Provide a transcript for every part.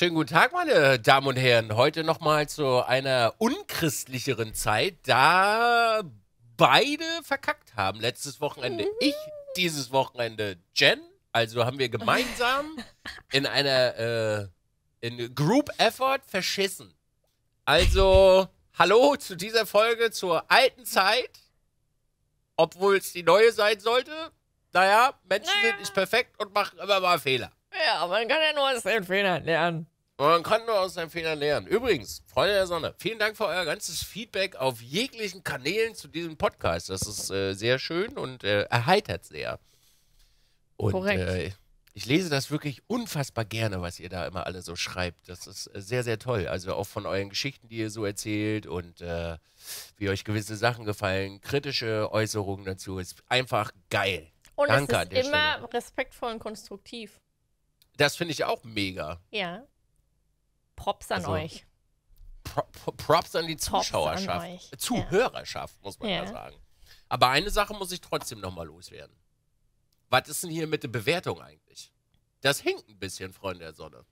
Schönen guten Tag, meine Damen und Herren. Heute nochmal zu einer unchristlicheren Zeit, da beide verkackt haben. Letztes Wochenende ich, dieses Wochenende Jen. Also haben wir gemeinsam in einer äh, in Group Effort verschissen. Also, hallo zu dieser Folge zur alten Zeit, obwohl es die neue sein sollte. Naja, Menschen naja. sind nicht perfekt und machen immer mal Fehler. Ja, man kann ja nur aus den Fehlern lernen. Man kann nur aus seinen Fehlern lernen. Übrigens, Freunde der Sonne, vielen Dank für euer ganzes Feedback auf jeglichen Kanälen zu diesem Podcast. Das ist äh, sehr schön und äh, erheitert sehr. Und, Korrekt. Äh, ich lese das wirklich unfassbar gerne, was ihr da immer alle so schreibt. Das ist äh, sehr, sehr toll. Also auch von euren Geschichten, die ihr so erzählt und äh, wie euch gewisse Sachen gefallen, kritische Äußerungen dazu. Ist einfach geil. Und Danke es ist immer Stelle. respektvoll und konstruktiv. Das finde ich auch mega. Ja. Props an also, euch. Pro, Props an die Zuschauerschaft. An Zuhörerschaft, ja. muss man ja. sagen. Aber eine Sache muss ich trotzdem nochmal loswerden. Was ist denn hier mit der Bewertung eigentlich? Das hinkt ein bisschen, Freunde der Sonne.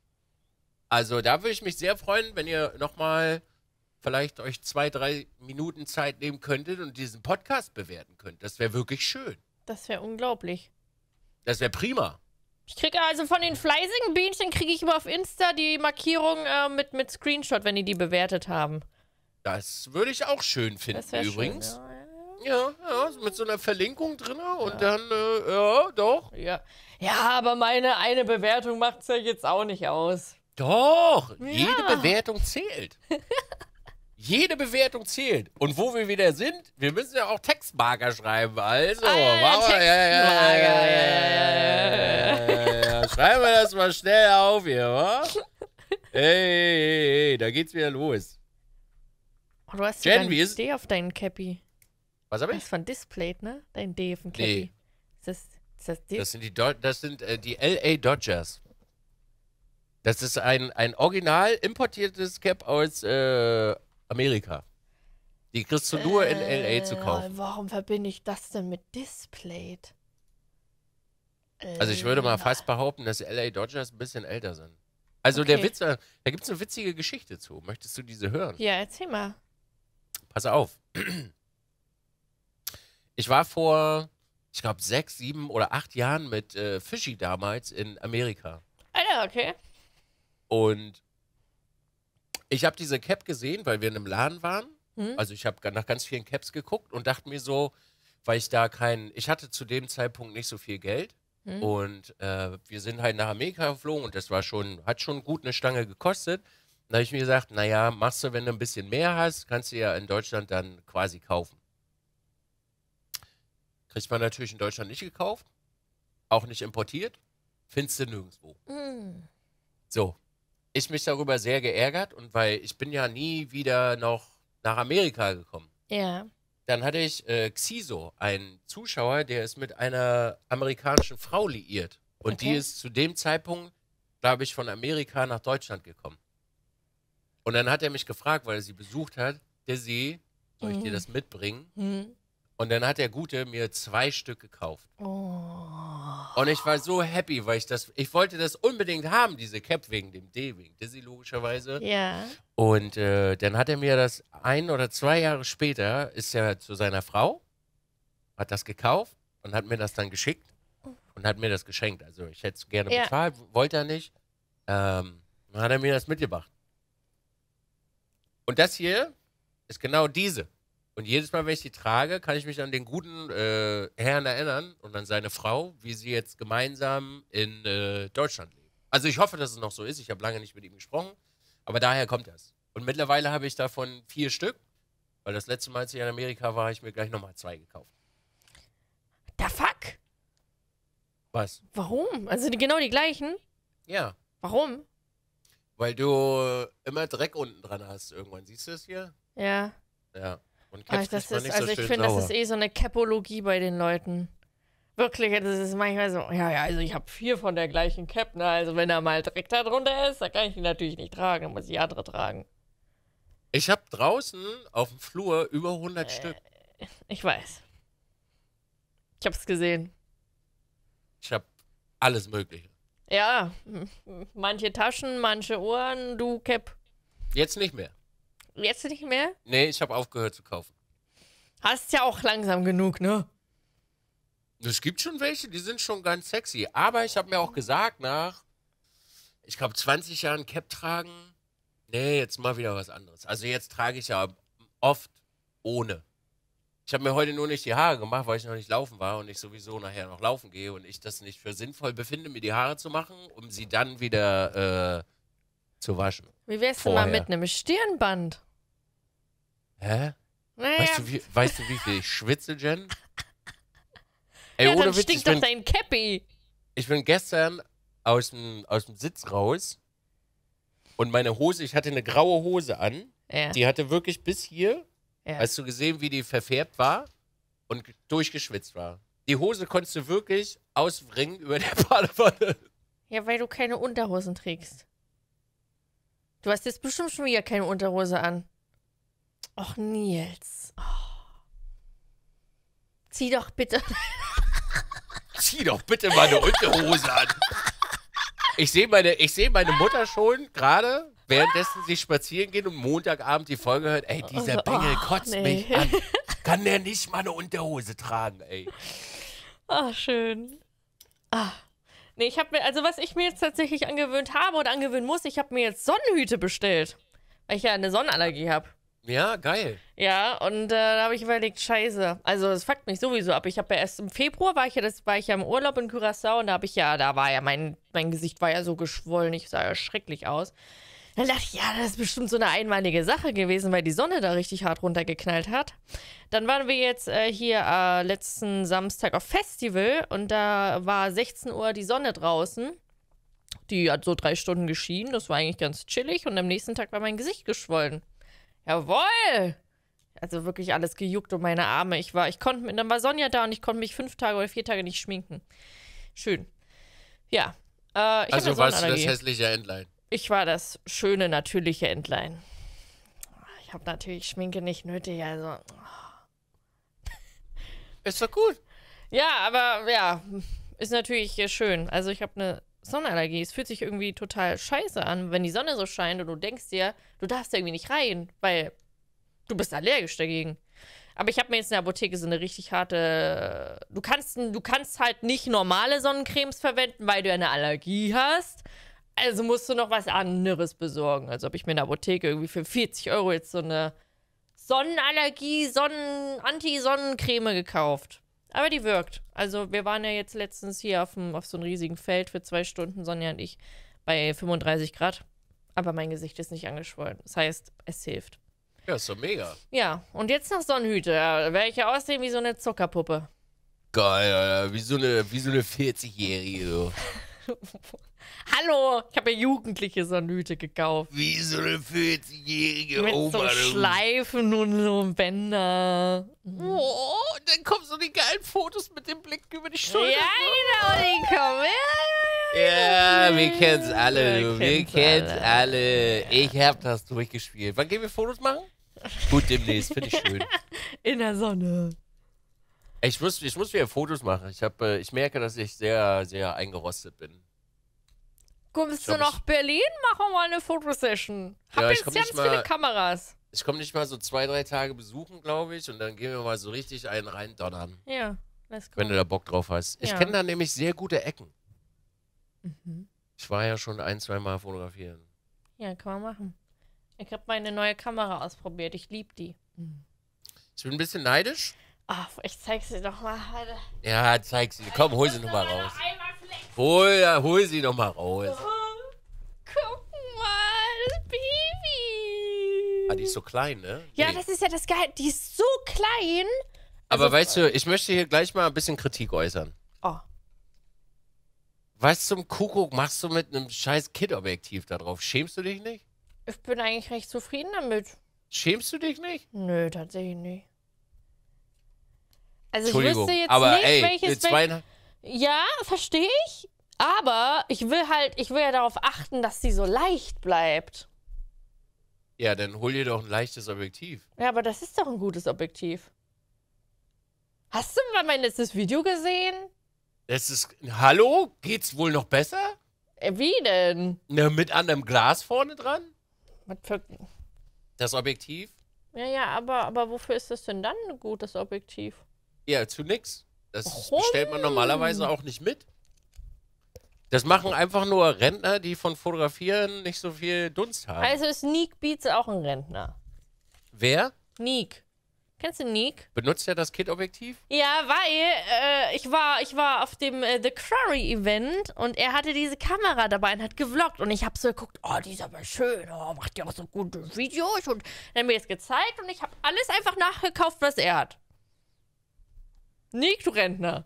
Also da würde ich mich sehr freuen, wenn ihr nochmal vielleicht euch zwei, drei Minuten Zeit nehmen könntet und diesen Podcast bewerten könnt. Das wäre wirklich schön. Das wäre unglaublich. Das wäre prima. Ich kriege also von den fleißigen Bienchen kriege ich immer auf Insta die Markierung äh, mit, mit Screenshot, wenn die die bewertet haben. Das würde ich auch schön finden, übrigens. Schön, ja. Ja, ja, mit so einer Verlinkung drin und ja. dann, äh, ja, doch. Ja. ja, aber meine eine Bewertung macht es ja jetzt auch nicht aus. Doch, ja. jede Bewertung zählt. Jede Bewertung zählt. Und wo wir wieder sind, wir müssen ja auch Textmarker schreiben. Also, ah, Textmarker. Ja, ja, ja, Schreiben wir das mal schnell auf hier, wa? Ey, ey, ey, da geht's wieder los. Oh, du hast Jen, wie ist D auf deinen Cappy. Was habe ich? Das ist von Displayed, ne? Dein D auf dem Cappy. Nee. Ist das, ist das, das sind, die, Do das sind äh, die LA Dodgers. Das ist ein, ein original importiertes Cap aus äh, Amerika. Die kriegst du nur in LA äh, zu kaufen. Warum verbinde ich das denn mit Displayed? Also ich würde mal äh, fast behaupten, dass LA Dodgers ein bisschen älter sind. Also okay. der Witz, da gibt es eine witzige Geschichte zu. Möchtest du diese hören? Ja, erzähl mal. Pass auf. Ich war vor, ich glaube, sechs, sieben oder acht Jahren mit äh, Fischi damals in Amerika. Ah ja, okay. Und ich habe diese Cap gesehen, weil wir in einem Laden waren. Hm? Also ich habe nach ganz vielen Caps geguckt und dachte mir so, weil ich da keinen, ich hatte zu dem Zeitpunkt nicht so viel Geld. Hm? Und äh, wir sind halt nach Amerika geflogen und das war schon, hat schon gut eine Stange gekostet. Da habe ich mir gesagt, naja, machst du, wenn du ein bisschen mehr hast, kannst du ja in Deutschland dann quasi kaufen. Kriegt man natürlich in Deutschland nicht gekauft, auch nicht importiert, findest du nirgendwo. Mm. So, ich mich darüber sehr geärgert und weil ich bin ja nie wieder noch nach Amerika gekommen. Ja. Dann hatte ich äh, Xiso, einen Zuschauer, der ist mit einer amerikanischen Frau liiert. Und okay. die ist zu dem Zeitpunkt, glaube ich, von Amerika nach Deutschland gekommen. Und dann hat er mich gefragt, weil er sie besucht hat, der See, soll ich mhm. dir das mitbringen? Mhm. Und dann hat der Gute mir zwei Stück gekauft. Oh. Und ich war so happy, weil ich das, ich wollte das unbedingt haben, diese Cap wegen dem D, wegen Dizzy logischerweise. Ja. Und äh, dann hat er mir das ein oder zwei Jahre später, ist er zu seiner Frau, hat das gekauft und hat mir das dann geschickt und hat mir das geschenkt. Also ich hätte es gerne ja. bezahlt, wollte er nicht. Ähm, dann hat er mir das mitgebracht. Und das hier ist genau diese. Und jedes Mal, wenn ich die trage, kann ich mich an den guten äh, Herrn erinnern und an seine Frau, wie sie jetzt gemeinsam in äh, Deutschland leben. Also ich hoffe, dass es noch so ist. Ich habe lange nicht mit ihm gesprochen, aber daher kommt das. Und mittlerweile habe ich davon vier Stück, weil das letzte Mal, als ich in Amerika war, habe ich mir gleich nochmal zwei gekauft. Da fuck? Was? Warum? Also genau die gleichen? Ja. Warum? Weil du immer Dreck unten dran hast irgendwann. Siehst du es hier? Ja. Ja. Und Caps Ach, ist, ist, nicht also ich finde, das ist eh so eine Capologie bei den Leuten. Wirklich, das ist manchmal so, ja, ja, also ich habe vier von der gleichen Cap, ne? Also wenn er mal direkt da drunter ist, dann kann ich ihn natürlich nicht tragen, dann muss ich andere tragen. Ich habe draußen auf dem Flur über 100 äh, Stück. Ich weiß. Ich habe es gesehen. Ich habe alles Mögliche. Ja, manche Taschen, manche Ohren, du Cap. Jetzt nicht mehr. Jetzt nicht mehr? Nee, ich habe aufgehört zu kaufen. Hast ja auch langsam genug, ne? Es gibt schon welche, die sind schon ganz sexy. Aber ich habe mir auch gesagt, nach, ich glaube, 20 Jahren Cap tragen, nee, jetzt mal wieder was anderes. Also jetzt trage ich ja oft ohne. Ich habe mir heute nur nicht die Haare gemacht, weil ich noch nicht laufen war und ich sowieso nachher noch laufen gehe und ich das nicht für sinnvoll befinde, mir die Haare zu machen, um sie dann wieder äh, zu waschen. Wie wär's denn mal mit einem Stirnband? Hä? Naja. Weißt, du, wie, weißt du, wie viel ich schwitze, Jen? Ey, ja, dann Witz, stinkt doch dein Cappy. Ich bin gestern aus dem, aus dem Sitz raus und meine Hose, ich hatte eine graue Hose an. Ja. Die hatte wirklich bis hier, ja. hast du gesehen, wie die verfärbt war und durchgeschwitzt war. Die Hose konntest du wirklich ausbringen über der Badewanne. Ja, weil du keine Unterhosen trägst. Du hast jetzt bestimmt schon wieder keine Unterhose an. Och, Nils. Oh. Zieh doch bitte. Zieh doch bitte meine Unterhose an. Ich sehe meine, seh meine Mutter schon gerade, währenddessen sie spazieren gehen und Montagabend die Folge hört, ey, dieser also, Bengel kotzt nee. mich an. Kann der nicht meine Unterhose tragen, ey. Ach, schön. Ah. Nee, ich habe mir, also was ich mir jetzt tatsächlich angewöhnt habe und angewöhnen muss, ich habe mir jetzt Sonnenhüte bestellt, weil ich ja eine Sonnenallergie habe. Ja, geil. Ja, und äh, da habe ich überlegt, scheiße. Also es fuckt mich sowieso ab. Ich habe ja erst im Februar war ich ja, das war ich ja im Urlaub in Curaçao und da habe ich ja, da war ja mein, mein Gesicht war ja so geschwollen, ich sah ja schrecklich aus. Dann dachte ich, ja, das ist bestimmt so eine einmalige Sache gewesen, weil die Sonne da richtig hart runtergeknallt hat. Dann waren wir jetzt äh, hier äh, letzten Samstag auf Festival und da war 16 Uhr die Sonne draußen. Die hat so drei Stunden geschienen, das war eigentlich ganz chillig und am nächsten Tag war mein Gesicht geschwollen. Jawohl! Also wirklich alles gejuckt um meine Arme. Ich war, ich konnte, dann war Sonja da und ich konnte mich fünf Tage oder vier Tage nicht schminken. Schön. Ja. Äh, also warst du das hässliche Entlein? Ich war das schöne, natürliche Entlein. Ich habe natürlich Schminke nicht nötig, also. Ist doch gut. Ja, aber ja, ist natürlich schön. Also ich habe eine Sonnenallergie. Es fühlt sich irgendwie total scheiße an, wenn die Sonne so scheint und du denkst dir, du darfst irgendwie nicht rein, weil du bist allergisch dagegen. Aber ich habe mir jetzt in der Apotheke so eine richtig harte. Du kannst, du kannst halt nicht normale Sonnencremes verwenden, weil du eine Allergie hast. Also musst du noch was anderes besorgen. Also ob ich mir in der Apotheke irgendwie für 40 Euro jetzt so eine Sonnenallergie, Sonnen, Anti-Sonnencreme gekauft. Aber die wirkt. Also wir waren ja jetzt letztens hier auf, dem, auf so einem riesigen Feld für zwei Stunden, Sonja und ich, bei 35 Grad. Aber mein Gesicht ist nicht angeschwollen. Das heißt, es hilft. Ja, ist so mega. Ja, und jetzt noch Sonnenhüte. Da werde ich ja aussehen wie so eine Zuckerpuppe. Geil, Wie so eine, wie so eine 40-Jährige. So. Hallo, ich habe ja jugendliche Sonüte gekauft. Wie so eine 40-jährige Mit Oma. Mit so Schleifen und so Bänder. Oh, dann kommen so die geilen Fotos mit dem Blick über die Schulter. Ja, genau, die kommen. Ja, ja, wir kennen's alle, Wir kennen's, wir kennen's alle. alle. Ich hab das durchgespielt. Wann gehen wir Fotos machen? Gut, demnächst. Finde ich schön. In der Sonne. Ich muss, ich muss wieder Fotos machen. Ich, hab, äh, ich merke, dass ich sehr, sehr eingerostet bin. Kommst glaub, du nach ich... Berlin? Machen wir mal eine Fotosession. Hab ja, jetzt ganz mal, viele Kameras. Ich komme nicht mal so zwei, drei Tage besuchen, glaube ich. Und dann gehen wir mal so richtig einen reindonnern. Ja, let's go. Wenn du da Bock drauf hast. Ja. Ich kenne da nämlich sehr gute Ecken. Mhm. Ich war ja schon ein, zwei Mal fotografieren. Ja, kann man machen. Ich habe meine neue Kamera ausprobiert. Ich liebe die. Ich bin ein bisschen neidisch. Ach, ich zeig sie doch mal. Alter. Ja, zeig sie. Komm, hol sie noch mal raus. Hol, hol sie noch mal raus. guck mal, das Baby. Ah, die ist so klein, ne? Ja, nee. das ist ja das Geil. Die ist so klein. Aber also, weißt du, ich möchte hier gleich mal ein bisschen Kritik äußern. Oh. Was zum Kuckuck machst du mit einem scheiß Kid-Objektiv da drauf? Schämst du dich nicht? Ich bin eigentlich recht zufrieden damit. Schämst du dich nicht? Nö, tatsächlich nicht. Also ich wüsste jetzt aber nicht, ey, welches Weihnachten. Ja, verstehe ich. Aber ich will halt, ich will ja darauf achten, dass sie so leicht bleibt. Ja, dann hol dir doch ein leichtes Objektiv. Ja, aber das ist doch ein gutes Objektiv. Hast du mal mein letztes Video gesehen? Das ist. Hallo? Geht's wohl noch besser? Äh, wie denn? Na, mit an einem Glas vorne dran? Was für. Das Objektiv? Ja, ja, aber, aber wofür ist das denn dann ein gutes Objektiv? Ja, zu nix. Das Oho. bestellt man normalerweise auch nicht mit. Das machen einfach nur Rentner, die von Fotografieren nicht so viel Dunst haben. Also ist Neek Beats auch ein Rentner. Wer? Neek. Kennst du Neek? Benutzt er das Kit-Objektiv? Ja, weil äh, ich, war, ich war auf dem äh, The Quarry Event und er hatte diese Kamera dabei und hat gevloggt. Und ich habe so geguckt, oh, die ist aber schön, oh, macht ja auch so gute Videos. Und er hat mir das gezeigt und ich habe alles einfach nachgekauft, was er hat. Nick, du Rentner.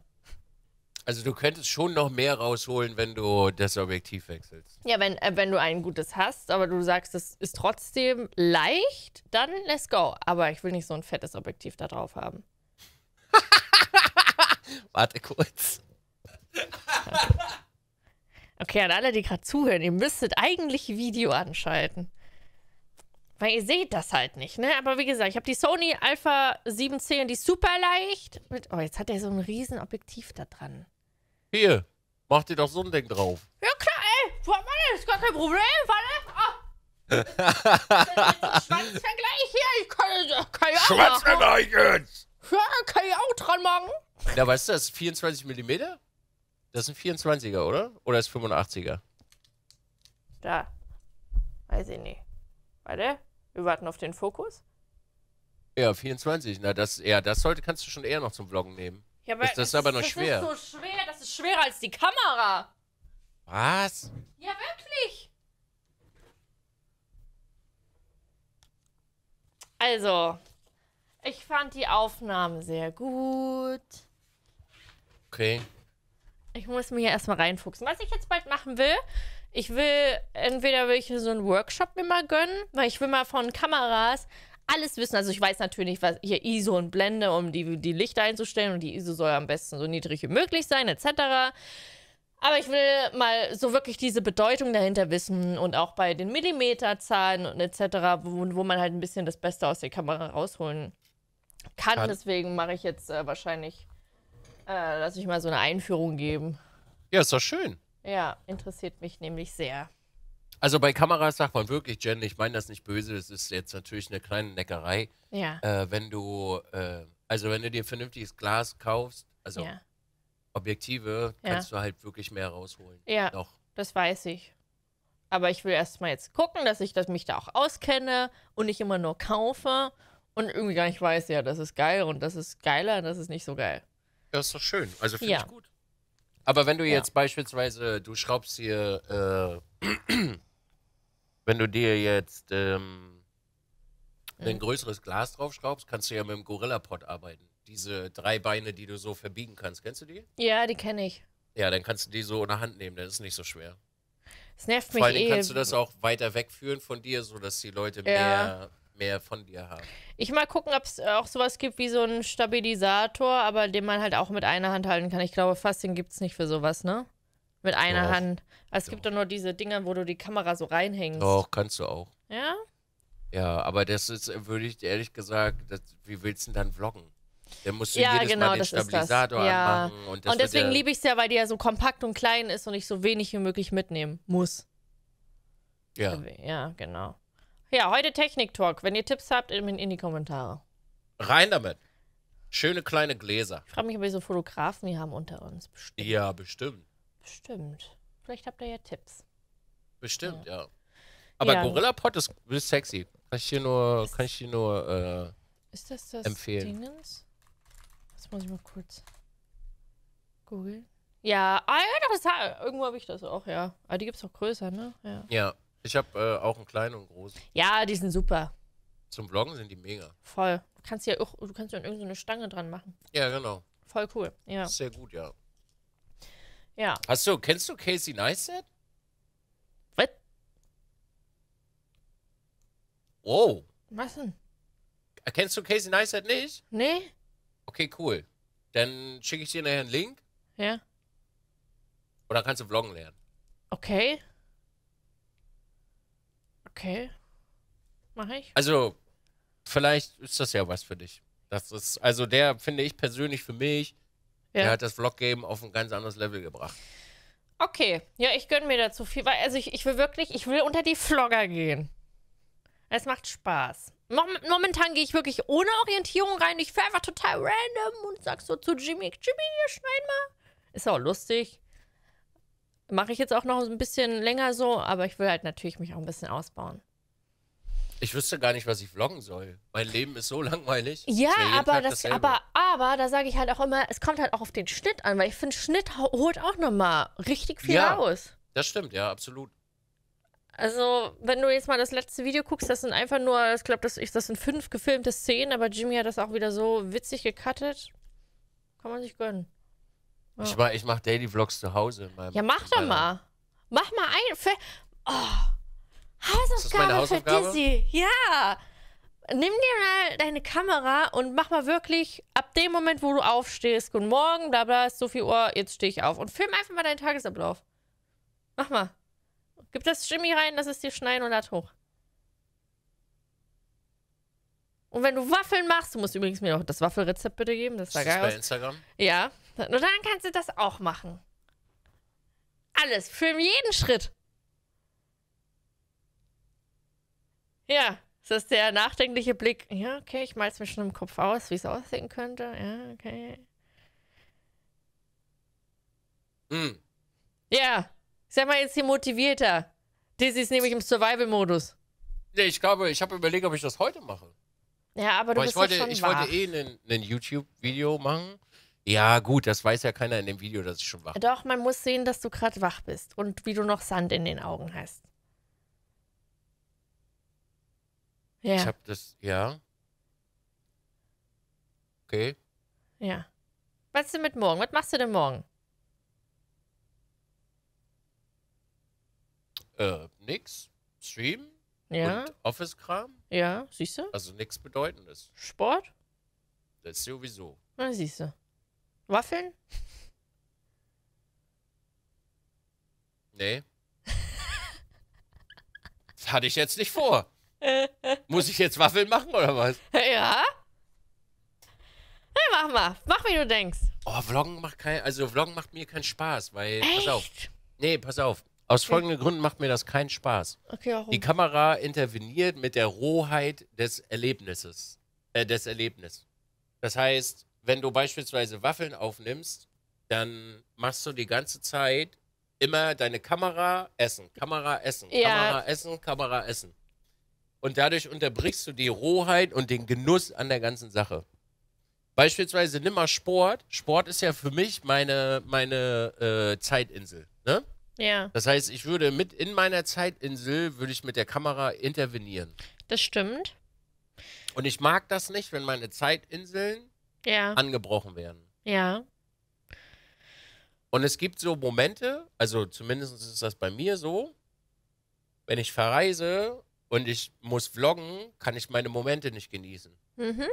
Also du könntest schon noch mehr rausholen, wenn du das Objektiv wechselst. Ja, wenn, äh, wenn du ein gutes hast, aber du sagst, es ist trotzdem leicht, dann let's go. Aber ich will nicht so ein fettes Objektiv da drauf haben. Warte kurz. Okay, an alle, die gerade zuhören, ihr müsstet eigentlich Video anschalten. Weil ihr seht das halt nicht, ne? Aber wie gesagt, ich habe die Sony Alpha 7C und die ist super leicht. Mit, oh, jetzt hat er so ein riesen Objektiv da dran. Hier, mach dir doch so ein Ding drauf. Ja klar, ey. Warte, ist gar kein Problem. Warte. Ah. Schwanzvergleich hier. Ich kann, kann ich auch Schwanzvergleich jetzt. Ja, kann ich auch dran machen. Ja, weißt du, das ist 24 mm. Das ist ein 24er, oder? Oder ist 85er? Da. Weiß ich nicht. Warte. Wir warten auf den Fokus. Ja, 24. Na, das, ja, das sollte, kannst du schon eher noch zum Vloggen nehmen. Ja, aber das, das ist aber noch das schwer. Das ist so schwer, das ist schwerer als die Kamera. Was? Ja, wirklich. Also, ich fand die Aufnahme sehr gut. Okay. Ich muss mir hier erstmal reinfuchsen. Was ich jetzt bald machen will, ich will, entweder will ich so einen Workshop mir mal gönnen, weil ich will mal von Kameras alles wissen. Also ich weiß natürlich, was hier ISO und Blende, um die, die Lichter einzustellen. Und die ISO soll am besten so niedrig wie möglich sein, etc. Aber ich will mal so wirklich diese Bedeutung dahinter wissen und auch bei den Millimeterzahlen und etc., wo, wo man halt ein bisschen das Beste aus der Kamera rausholen kann. kann. Deswegen mache ich jetzt äh, wahrscheinlich, äh, lass ich mal so eine Einführung geben. Ja, ist doch schön. Ja, interessiert mich nämlich sehr. Also bei Kameras sagt man wirklich, Jen, ich meine das nicht böse, das ist jetzt natürlich eine kleine Neckerei. Ja. Äh, wenn du, äh, also wenn du dir vernünftiges Glas kaufst, also ja. Objektive, ja. kannst du halt wirklich mehr rausholen. Ja. Noch. Das weiß ich. Aber ich will erstmal jetzt gucken, dass ich das, mich da auch auskenne und nicht immer nur kaufe und irgendwie gar nicht weiß, ja, das ist geil und das ist geiler und das ist nicht so geil. Das ist doch schön. Also finde ja. ich gut. Aber wenn du jetzt ja. beispielsweise, du schraubst hier, äh, wenn du dir jetzt ähm, mhm. ein größeres Glas draufschraubst, kannst du ja mit dem Gorilla-Pod arbeiten. Diese drei Beine, die du so verbiegen kannst. Kennst du die? Ja, die kenne ich. Ja, dann kannst du die so in der Hand nehmen, das ist nicht so schwer. Das nervt mich Vor allem eh. kannst du das auch weiter wegführen von dir, sodass die Leute ja. mehr mehr von dir haben. Ich mal gucken, ob es äh, auch sowas gibt wie so einen Stabilisator, aber den man halt auch mit einer Hand halten kann. Ich glaube, fast den gibt es nicht für sowas, ne? Mit einer Doch. Hand. Also es gibt doch nur diese Dinger, wo du die Kamera so reinhängst. Doch, kannst du auch. Ja? Ja, aber das ist, würde ich ehrlich gesagt, das, wie willst du denn dann vloggen? Dann musst du ja, jedes genau, Mal den Stabilisator ja. anmachen. Und, und deswegen ja liebe ich es ja, weil die ja so kompakt und klein ist und ich so wenig wie möglich mitnehmen muss. Ja. Ja, genau. Ja, heute Technik-Talk. Wenn ihr Tipps habt, in, in die Kommentare. Rein damit. Schöne kleine Gläser. Ich frage mich, ob wir so Fotografen hier haben unter uns. Bestimmt. Ja, bestimmt. Bestimmt. Vielleicht habt ihr ja Tipps. Bestimmt, ja. ja. Aber ja. Gorilla Pot ist, ist sexy. Kann ich dir nur, ist, kann ich hier nur äh, ist das das empfehlen. Dingens? Das muss ich mal kurz googeln. Ja, ah, ja, das, irgendwo habe ich das auch, ja. Aber die gibt es auch größer, ne? Ja. ja. Ich habe äh, auch einen kleinen und großen. Ja, die sind super. Zum Vloggen sind die mega. Voll. Du kannst ja auch, du kannst ja irgendeine Stange dran machen. Ja, genau. Voll cool. Ja. Sehr gut, ja. Ja. Hast du, kennst du Casey Neistat? Was? Wow. Was denn? Kennst du Casey Neistat nicht? Nee. Okay, cool. Dann schicke ich dir nachher einen Link. Ja. Und dann kannst du vloggen lernen. Okay. Okay. Mache ich. Also, vielleicht ist das ja was für dich. Das ist, also der finde ich persönlich für mich, ja. der hat das Vlog-Game auf ein ganz anderes Level gebracht. Okay, ja, ich gönne mir dazu viel. Also ich, ich will wirklich, ich will unter die Vlogger gehen. Es macht Spaß. Momentan gehe ich wirklich ohne Orientierung rein. Ich fahre einfach total random und sag so zu Jimmy, Jimmy, hier schneid mal. Ist auch lustig mache ich jetzt auch noch ein bisschen länger so, aber ich will halt natürlich mich auch ein bisschen ausbauen. Ich wüsste gar nicht, was ich vloggen soll. Mein Leben ist so langweilig. Ja, aber, das, aber, aber da sage ich halt auch immer, es kommt halt auch auf den Schnitt an, weil ich finde, Schnitt holt auch nochmal richtig viel ja, aus. Das stimmt, ja, absolut. Also, wenn du jetzt mal das letzte Video guckst, das sind einfach nur, ich glaube, das, das sind fünf gefilmte Szenen, aber Jimmy hat das auch wieder so witzig gecuttet. Kann man sich gönnen. Ja. Ich mache ich mach Daily Vlogs zu Hause. Meinem, ja, mach doch äh, mal. Mach mal ein. Für, oh, Hausaufgabe, Hausaufgabe für Dizzy. Ja. Nimm dir mal deine Kamera und mach mal wirklich ab dem Moment, wo du aufstehst, guten Morgen, bla bla, ist so viel Uhr, jetzt stehe ich auf. Und film einfach mal deinen Tagesablauf. Mach mal. Gib das Jimmy rein, dass es dir schneiden und lad hoch. Und wenn du Waffeln machst, du musst übrigens mir auch das Waffelrezept bitte geben, das war geil das Ist bei Instagram? Ja. Und dann kannst du das auch machen. Alles, für jeden Schritt. Ja, das ist der nachdenkliche Blick. Ja, okay, ich mal's mir schon im Kopf aus, wie es aussehen könnte. Ja, okay. Mm. Ja, sag mal jetzt hier motivierter. Dizzy ist nämlich im Survival-Modus. Nee, ich glaube, ich habe überlegt, ob ich das heute mache. Ja, aber du aber bist ich wollte, schon Ich wach. wollte eh ein YouTube-Video machen. Ja, gut, das weiß ja keiner in dem Video, dass ich schon wach bin. Doch, man muss sehen, dass du gerade wach bist und wie du noch Sand in den Augen hast. Ja. Ich hab das, ja. Okay. Ja. Was ist denn mit morgen? Was machst du denn morgen? Äh, nix. Stream. Ja. Und Office-Kram. Ja, siehst du? Also nichts Bedeutendes. Sport? Das sowieso. Na, siehst du. Waffeln? Nee. das hatte ich jetzt nicht vor. Muss ich jetzt Waffeln machen oder was? Ja. Hey, mach mal. Mach, wie du denkst. Oh, Vloggen macht kein, also Vloggen macht mir keinen Spaß, weil. Echt? Pass auf. Nee, pass auf. Aus hm. folgenden okay. Gründen macht mir das keinen Spaß. Okay, warum? Die Kamera interveniert mit der Rohheit des Erlebnisses. Äh, des Erlebnisses. Das heißt, wenn du beispielsweise Waffeln aufnimmst, dann machst du die ganze Zeit immer deine Kamera essen, Kamera essen, ja. Kamera essen, Kamera essen. Und dadurch unterbrichst du die Rohheit und den Genuss an der ganzen Sache. Beispielsweise nimm mal Sport. Sport ist ja für mich meine, meine äh, Zeitinsel. Ne? Ja. Das heißt, ich würde mit in meiner Zeitinsel, würde ich mit der Kamera intervenieren. Das stimmt. Und ich mag das nicht, wenn meine Zeitinseln ja. angebrochen werden. Ja. Und es gibt so Momente, also zumindest ist das bei mir so, wenn ich verreise und ich muss vloggen, kann ich meine Momente nicht genießen. Mhm.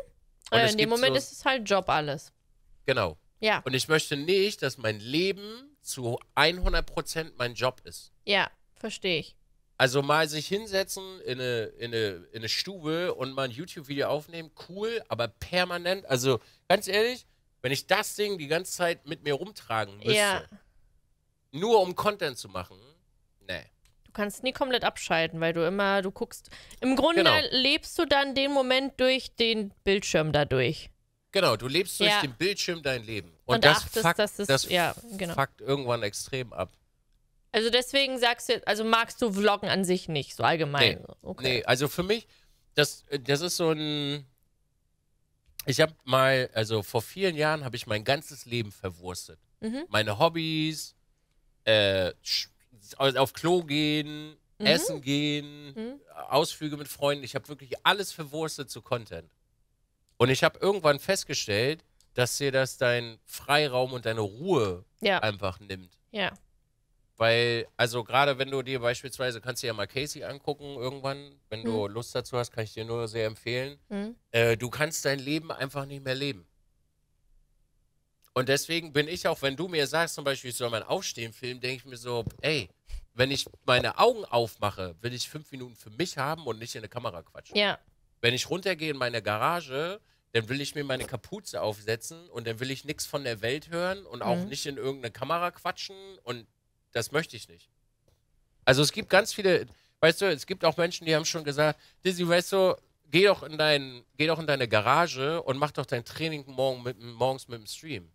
Äh, in dem Moment so, ist es halt Job alles. Genau. Ja. Und ich möchte nicht, dass mein Leben zu 100% mein Job ist. Ja, verstehe ich. Also mal sich hinsetzen in eine, in eine, in eine Stube und mal ein YouTube-Video aufnehmen, cool, aber permanent, also Ganz ehrlich, wenn ich das Ding die ganze Zeit mit mir rumtragen müsste, ja. nur um Content zu machen, nee. Du kannst nie komplett abschalten, weil du immer, du guckst. Im Grunde genau. lebst du dann den Moment durch den Bildschirm dadurch. Genau, du lebst durch ja. den Bildschirm dein Leben. Und, Und das achtest, fuckt, dass es, das ja, genau. fuckt irgendwann extrem ab. Also deswegen sagst du, also magst du Vloggen an sich nicht, so allgemein. Nee, okay. nee also für mich, das, das ist so ein, ich habe mal, also vor vielen Jahren habe ich mein ganzes Leben verwurstet. Mhm. Meine Hobbys, äh, auf Klo gehen, mhm. essen gehen, mhm. Ausflüge mit Freunden. Ich habe wirklich alles verwurstet zu Content. Und ich habe irgendwann festgestellt, dass dir das deinen Freiraum und deine Ruhe ja. einfach nimmt. Ja. Weil, also gerade wenn du dir beispielsweise, kannst du ja mal Casey angucken irgendwann, wenn du mhm. Lust dazu hast, kann ich dir nur sehr empfehlen. Mhm. Äh, du kannst dein Leben einfach nicht mehr leben. Und deswegen bin ich auch, wenn du mir sagst, zum Beispiel, ich soll mein Aufstehen filmen, denke ich mir so, ey, wenn ich meine Augen aufmache, will ich fünf Minuten für mich haben und nicht in eine Kamera quatschen. Ja. Wenn ich runtergehe in meine Garage, dann will ich mir meine Kapuze aufsetzen und dann will ich nichts von der Welt hören und auch mhm. nicht in irgendeine Kamera quatschen und das möchte ich nicht. Also es gibt ganz viele, weißt du, es gibt auch Menschen, die haben schon gesagt, Dizzy, weißt du, geh doch in, dein, geh doch in deine Garage und mach doch dein Training morgen mit, morgens mit dem Stream.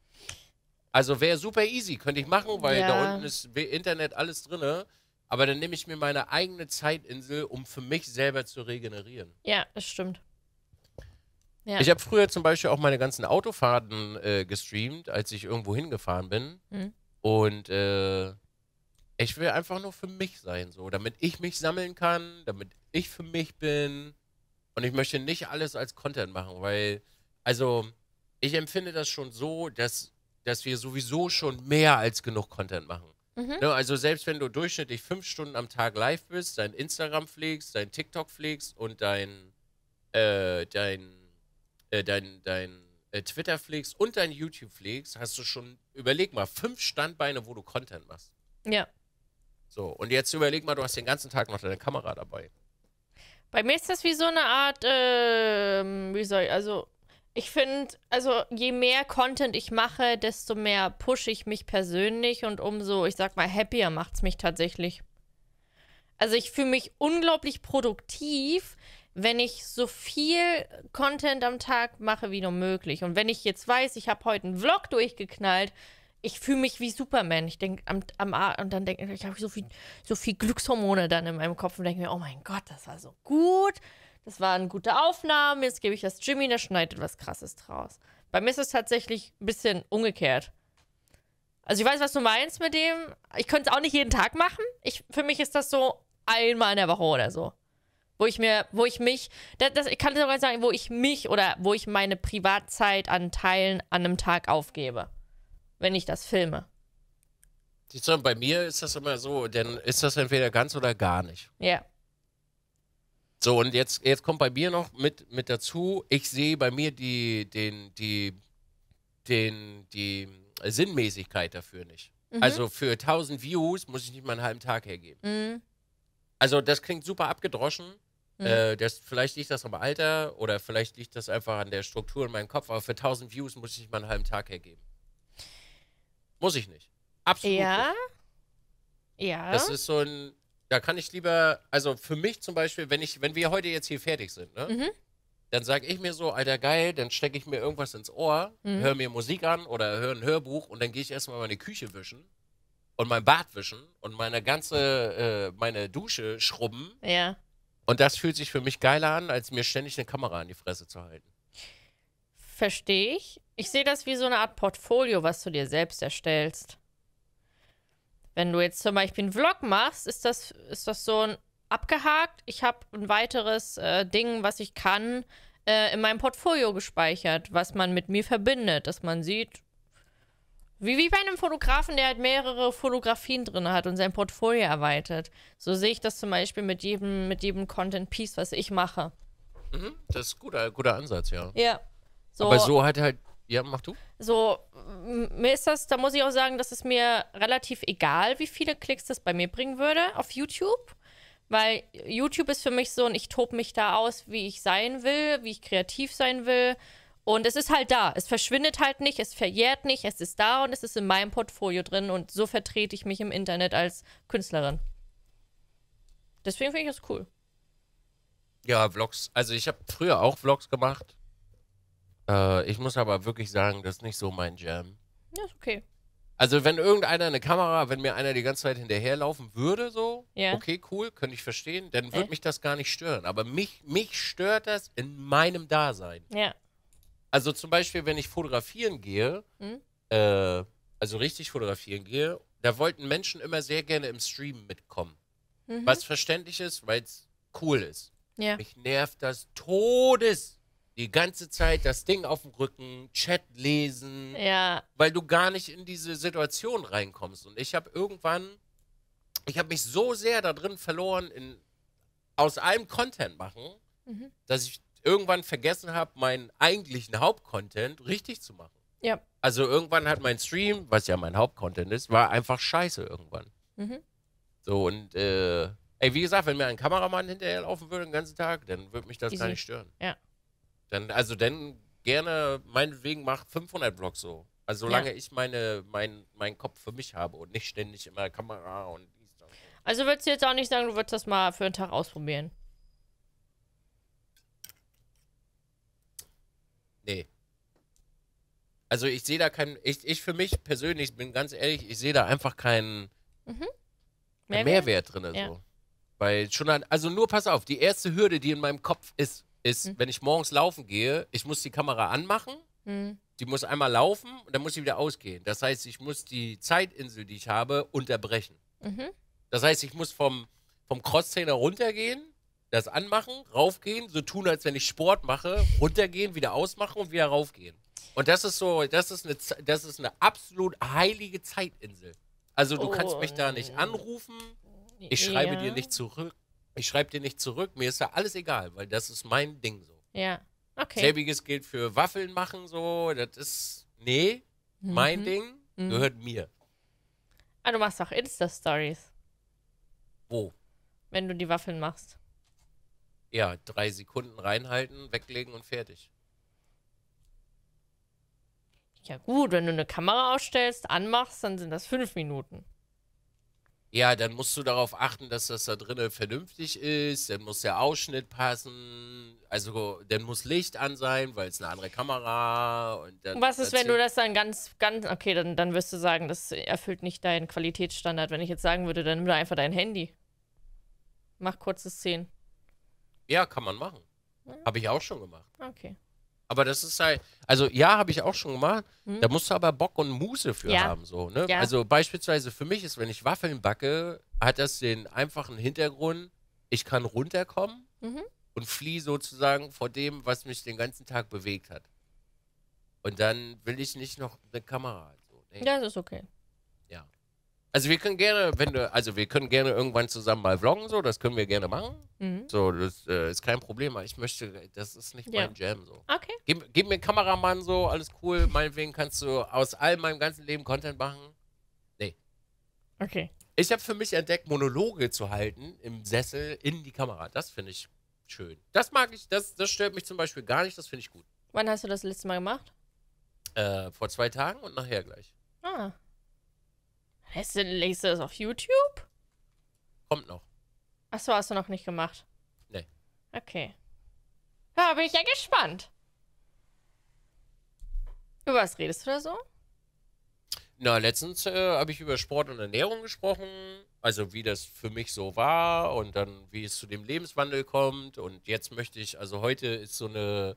Also wäre super easy, könnte ich machen, weil ja. da unten ist Internet alles drin. Aber dann nehme ich mir meine eigene Zeitinsel, um für mich selber zu regenerieren. Ja, das stimmt. Ja. Ich habe früher zum Beispiel auch meine ganzen Autofahrten äh, gestreamt, als ich irgendwo hingefahren bin. Mhm. Und äh, ich will einfach nur für mich sein, so, damit ich mich sammeln kann, damit ich für mich bin. Und ich möchte nicht alles als Content machen, weil, also, ich empfinde das schon so, dass, dass wir sowieso schon mehr als genug Content machen. Mhm. Ne, also, selbst wenn du durchschnittlich fünf Stunden am Tag live bist, dein Instagram pflegst, dein TikTok pflegst und dein, äh, dein, äh, dein, dein, äh, Twitter pflegst und dein YouTube pflegst, hast du schon, überleg mal, fünf Standbeine, wo du Content machst. Ja. So, und jetzt überleg mal, du hast den ganzen Tag noch deine Kamera dabei. Bei mir ist das wie so eine Art, äh, wie soll ich, also ich finde, also je mehr Content ich mache, desto mehr pushe ich mich persönlich und umso, ich sag mal, happier macht es mich tatsächlich. Also ich fühle mich unglaublich produktiv, wenn ich so viel Content am Tag mache wie nur möglich. Und wenn ich jetzt weiß, ich habe heute einen Vlog durchgeknallt, ich fühle mich wie Superman. Ich denke am, am und dann denke ich, ich habe so viel, so viel Glückshormone dann in meinem Kopf und denke mir, oh mein Gott, das war so gut. Das war eine gute Aufnahme. Jetzt gebe ich das Jimmy, der schneidet was krasses draus. Bei mir ist es tatsächlich ein bisschen umgekehrt. Also ich weiß, was du meinst mit dem. Ich könnte es auch nicht jeden Tag machen. Ich, für mich ist das so einmal in der Woche oder so. Wo ich mir, wo ich mich, das, das ich kann sogar sagen, wo ich mich oder wo ich meine Privatzeit an Teilen an einem Tag aufgebe wenn ich das filme. bei mir ist das immer so, dann ist das entweder ganz oder gar nicht. Ja. So, und jetzt, jetzt kommt bei mir noch mit, mit dazu, ich sehe bei mir die, den, die, den, die Sinnmäßigkeit dafür nicht. Mhm. Also für 1000 Views muss ich nicht mal einen halben Tag hergeben. Mhm. Also das klingt super abgedroschen. Mhm. Äh, das, vielleicht liegt das am Alter oder vielleicht liegt das einfach an der Struktur in meinem Kopf, aber für 1000 Views muss ich nicht mal einen halben Tag hergeben. Muss ich nicht. Absolut ja? nicht. Ja. Das ist so ein, da kann ich lieber, also für mich zum Beispiel, wenn ich, wenn wir heute jetzt hier fertig sind, ne? Mhm. Dann sage ich mir so, Alter, geil, dann stecke ich mir irgendwas ins Ohr, mhm. höre mir Musik an oder höre ein Hörbuch und dann gehe ich erstmal meine Küche wischen und mein Bad wischen und meine ganze, äh, meine Dusche schrubben. Ja. Und das fühlt sich für mich geiler an, als mir ständig eine Kamera an die Fresse zu halten. Verstehe ich. Ich sehe das wie so eine Art Portfolio, was du dir selbst erstellst. Wenn du jetzt zum Beispiel einen Vlog machst, ist das, ist das so ein abgehakt. Ich habe ein weiteres äh, Ding, was ich kann, äh, in meinem Portfolio gespeichert, was man mit mir verbindet, dass man sieht, wie, wie bei einem Fotografen, der halt mehrere Fotografien drin hat und sein Portfolio erweitert. So sehe ich das zum Beispiel mit jedem, mit jedem Content-Piece, was ich mache. Mhm, das ist ein guter, guter Ansatz, ja. Ja. So, Aber so hat halt, ja, mach du. So, mir ist das, da muss ich auch sagen, dass es mir relativ egal, wie viele Klicks das bei mir bringen würde auf YouTube. Weil YouTube ist für mich so und ich tobe mich da aus, wie ich sein will, wie ich kreativ sein will. Und es ist halt da. Es verschwindet halt nicht, es verjährt nicht, es ist da und es ist in meinem Portfolio drin. Und so vertrete ich mich im Internet als Künstlerin. Deswegen finde ich das cool. Ja, Vlogs. Also ich habe früher auch Vlogs gemacht. Äh, ich muss aber wirklich sagen, das ist nicht so mein Jam. Ja, ist okay. Also wenn irgendeiner eine Kamera, wenn mir einer die ganze Zeit hinterherlaufen würde, so, ja. okay, cool, könnte ich verstehen, dann würde äh. mich das gar nicht stören. Aber mich, mich stört das in meinem Dasein. Ja. Also zum Beispiel, wenn ich fotografieren gehe, mhm. äh, also richtig fotografieren gehe, da wollten Menschen immer sehr gerne im Stream mitkommen. Mhm. Was verständlich ist, weil es cool ist. Ja. Mich nervt das Todes die ganze Zeit das Ding auf dem Rücken, Chat lesen, ja. weil du gar nicht in diese Situation reinkommst. Und ich habe irgendwann, ich habe mich so sehr da drin verloren, in, aus allem Content machen, mhm. dass ich irgendwann vergessen habe, meinen eigentlichen Hauptcontent richtig zu machen. Ja. Also irgendwann hat mein Stream, was ja mein Hauptcontent ist, war einfach scheiße irgendwann. Mhm. So und äh, ey, wie gesagt, wenn mir ein Kameramann hinterherlaufen würde den ganzen Tag, dann würde mich das Easy. gar nicht stören. Ja. Dann, also dann gerne, meinetwegen macht 500 Vlogs so. Also solange ja. ich meine, mein, meinen Kopf für mich habe und nicht ständig immer Kamera und dies, das. Also würdest du jetzt auch nicht sagen, du würdest das mal für einen Tag ausprobieren? Nee. Also ich sehe da keinen, ich, ich für mich persönlich bin ganz ehrlich, ich sehe da einfach keinen mhm. Mehrwert, Mehrwert drin. Ja. So. Weil schon, an, also nur pass auf, die erste Hürde, die in meinem Kopf ist, ist, mhm. wenn ich morgens laufen gehe, ich muss die Kamera anmachen, mhm. die muss einmal laufen und dann muss sie wieder ausgehen. Das heißt, ich muss die Zeitinsel, die ich habe, unterbrechen. Mhm. Das heißt, ich muss vom, vom Cross-Trainer runtergehen, das anmachen, raufgehen, so tun, als wenn ich Sport mache, runtergehen, wieder ausmachen und wieder raufgehen. Und das ist so, das ist eine, das ist eine absolut heilige Zeitinsel. Also du oh. kannst mich da nicht oh. anrufen, ich schreibe ja. dir nicht zurück ich schreibe dir nicht zurück, mir ist ja alles egal, weil das ist mein Ding so. Ja. Okay. Selbiges gilt für Waffeln machen so, das ist, nee, mhm. mein Ding mhm. gehört mir. Ah, du machst auch Insta-Stories. Wo? Wenn du die Waffeln machst. Ja, drei Sekunden reinhalten, weglegen und fertig. Ja gut, wenn du eine Kamera ausstellst, anmachst, dann sind das fünf Minuten. Ja, dann musst du darauf achten, dass das da drinnen vernünftig ist. Dann muss der Ausschnitt passen. Also, dann muss Licht an sein, weil es eine andere Kamera und dann, Was ist, wenn du das dann ganz, ganz. Okay, dann, dann wirst du sagen, das erfüllt nicht deinen Qualitätsstandard. Wenn ich jetzt sagen würde, dann nimm da einfach dein Handy. Mach kurze Szenen. Ja, kann man machen. Habe ich auch schon gemacht. Okay. Aber das ist halt, also ja, habe ich auch schon gemacht. Mhm. Da musst du aber Bock und Muße für ja. haben. So, ne? Ja. Also beispielsweise für mich ist, wenn ich Waffeln backe, hat das den einfachen Hintergrund, ich kann runterkommen mhm. und fliehe sozusagen vor dem, was mich den ganzen Tag bewegt hat. Und dann will ich nicht noch eine Kamera. So. Nee. Ja, das ist okay. Also wir können gerne, wenn du, also wir können gerne irgendwann zusammen mal vloggen, so, das können wir gerne machen. Mhm. So, das äh, ist kein Problem, aber ich möchte, das ist nicht ja. mein Jam so. Okay. Gib, gib mir einen Kameramann so, alles cool, meinetwegen kannst du aus all meinem ganzen Leben Content machen. Nee. Okay. Ich habe für mich entdeckt, Monologe zu halten im Sessel in die Kamera. Das finde ich schön. Das mag ich, das, das stört mich zum Beispiel gar nicht, das finde ich gut. Wann hast du das letzte Mal gemacht? Äh, vor zwei Tagen und nachher gleich. Ah. Heißt du, legst du das auf YouTube? Kommt noch. Achso, hast du noch nicht gemacht? Nee. Okay. Da bin ich ja gespannt. Über was redest du da so? Na, letztens äh, habe ich über Sport und Ernährung gesprochen. Also wie das für mich so war und dann wie es zu dem Lebenswandel kommt. Und jetzt möchte ich, also heute ist so eine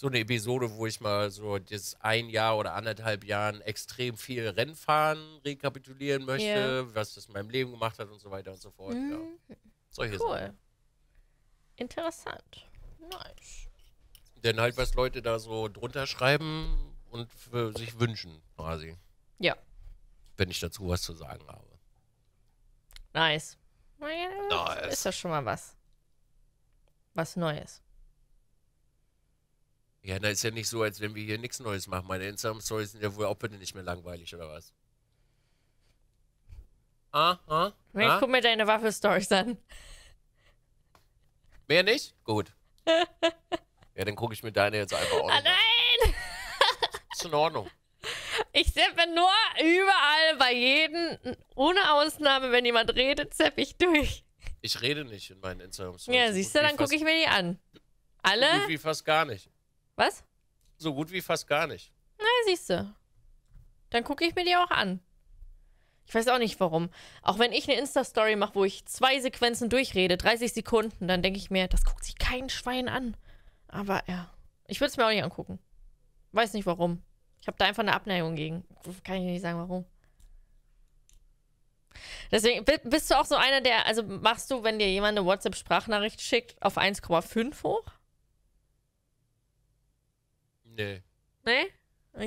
so eine Episode, wo ich mal so das ein Jahr oder anderthalb Jahren extrem viel Rennfahren rekapitulieren möchte, yeah. was das in meinem Leben gemacht hat und so weiter und so fort. Mhm. Ja. Solche cool. Sachen. Interessant. Nice. Denn halt, was Leute da so drunter schreiben und sich wünschen, quasi. Ja. Wenn ich dazu was zu sagen habe. Nice. nice. ist das schon mal was. Was Neues. Ja, na ist ja nicht so, als wenn wir hier nichts Neues machen. Meine Instagram-Stories sind ja wohl auch bitte nicht mehr langweilig, oder was? Ah, ah, Ich ah? guck mir deine Waffel-Stories an. Mehr nicht? Gut. ja, dann gucke ich mir deine jetzt einfach ah, an. Ah, nein! ist in Ordnung. Ich seppe nur überall, bei jedem, ohne Ausnahme, wenn jemand redet, sepp ich durch. Ich rede nicht in meinen Instagram-Stories. Ja, siehst du, dann gucke ich mir die an. Alle? Wie fast gar nicht. Was? So gut wie fast gar nicht. Na, siehst du. Dann gucke ich mir die auch an. Ich weiß auch nicht warum. Auch wenn ich eine Insta-Story mache, wo ich zwei Sequenzen durchrede, 30 Sekunden, dann denke ich mir, das guckt sich kein Schwein an. Aber ja, ich würde es mir auch nicht angucken. Weiß nicht warum. Ich habe da einfach eine Abneigung gegen. Kann ich nicht sagen, warum. Deswegen bist du auch so einer, der, also machst du, wenn dir jemand eine WhatsApp-Sprachnachricht schickt, auf 1,5 hoch? Nee. Nee?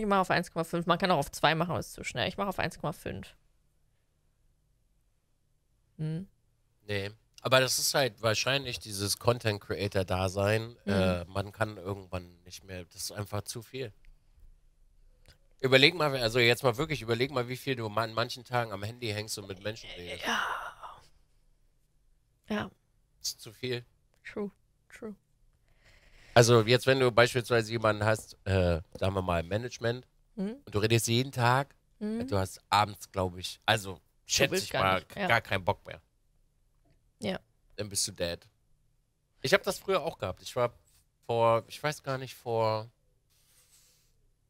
Ich mache auf 1,5. Man kann auch auf 2 machen, aber ist zu schnell. Ich mache auf 1,5. Hm. Nee. Aber das ist halt wahrscheinlich dieses Content Creator Dasein. Mhm. Äh, man kann irgendwann nicht mehr. Das ist einfach zu viel. Überleg mal, also jetzt mal wirklich, überleg mal, wie viel du an manchen Tagen am Handy hängst und mit Menschen redest. Ja. Ja. Das ist zu viel. True, true. Also jetzt, wenn du beispielsweise jemanden hast, äh, sagen wir mal Management, mhm. und du redest jeden Tag, mhm. du hast abends, glaube ich, also schätze ich gar mal, nicht, ja. gar keinen Bock mehr. Ja. Dann bist du dead. Ich habe das früher auch gehabt. Ich war vor, ich weiß gar nicht, vor,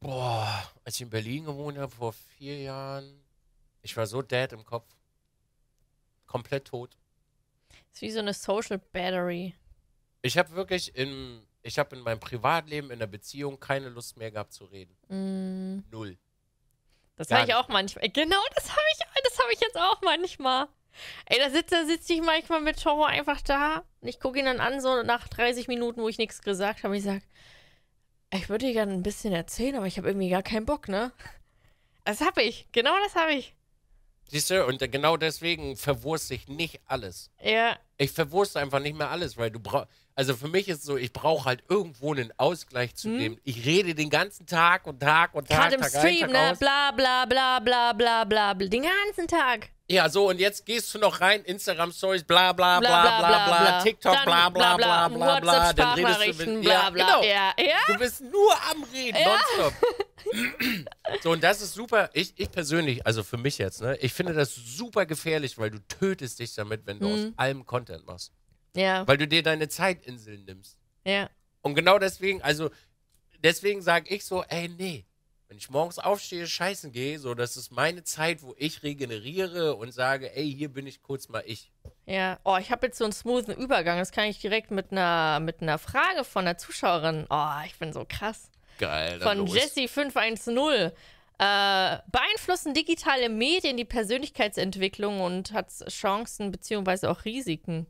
boah, als ich in Berlin gewohnt habe, vor vier Jahren, ich war so dead im Kopf. Komplett tot. Das ist wie so eine Social Battery. Ich habe wirklich im ich habe in meinem Privatleben, in der Beziehung keine Lust mehr gehabt zu reden. Mm. Null. Das habe ich auch manchmal. Genau, das habe ich, hab ich jetzt auch manchmal. Ey, da sitze sitz ich manchmal mit Toro einfach da und ich gucke ihn dann an, so nach 30 Minuten, wo ich nichts gesagt habe. Ich sage, ich würde dir gerne ein bisschen erzählen, aber ich habe irgendwie gar keinen Bock, ne? Das habe ich. Genau das habe ich. Siehst du, und genau deswegen verwurste ich nicht alles. Ja. Ich verwurste einfach nicht mehr alles, weil du brauchst. Also für mich ist es so, ich brauche halt irgendwo einen Ausgleich zu hm. Ich rede den ganzen Tag und Tag und Tag. Gerade im Tag Stream, ein, Tag ne? Aus. Bla bla bla bla bla bla. Den ganzen Tag. Ja, so, und jetzt gehst du noch rein, Instagram Stories, bla bla bla bla bla, bla, bla. TikTok, dann, bla bla bla bla bla, dann redest du mit, bla, bla. Ja, genau. ja, ja? Du bist nur am Reden, ja. nonstop. so, und das ist super, ich, ich persönlich, also für mich jetzt, ne, ich finde das super gefährlich, weil du tötest dich damit, wenn du mhm. aus allem Content machst. Ja. Weil du dir deine Zeitinseln nimmst. Ja. Und genau deswegen, also deswegen sage ich so, ey, nee, wenn ich morgens aufstehe, scheißen gehe, so, das ist meine Zeit, wo ich regeneriere und sage, ey, hier bin ich kurz mal ich. Ja, oh, ich habe jetzt so einen smoothen Übergang. Das kann ich direkt mit einer, mit einer Frage von einer Zuschauerin. Oh, ich bin so krass. Geil. Von Jesse510. Äh, beeinflussen digitale Medien die Persönlichkeitsentwicklung und hat Chancen beziehungsweise auch Risiken?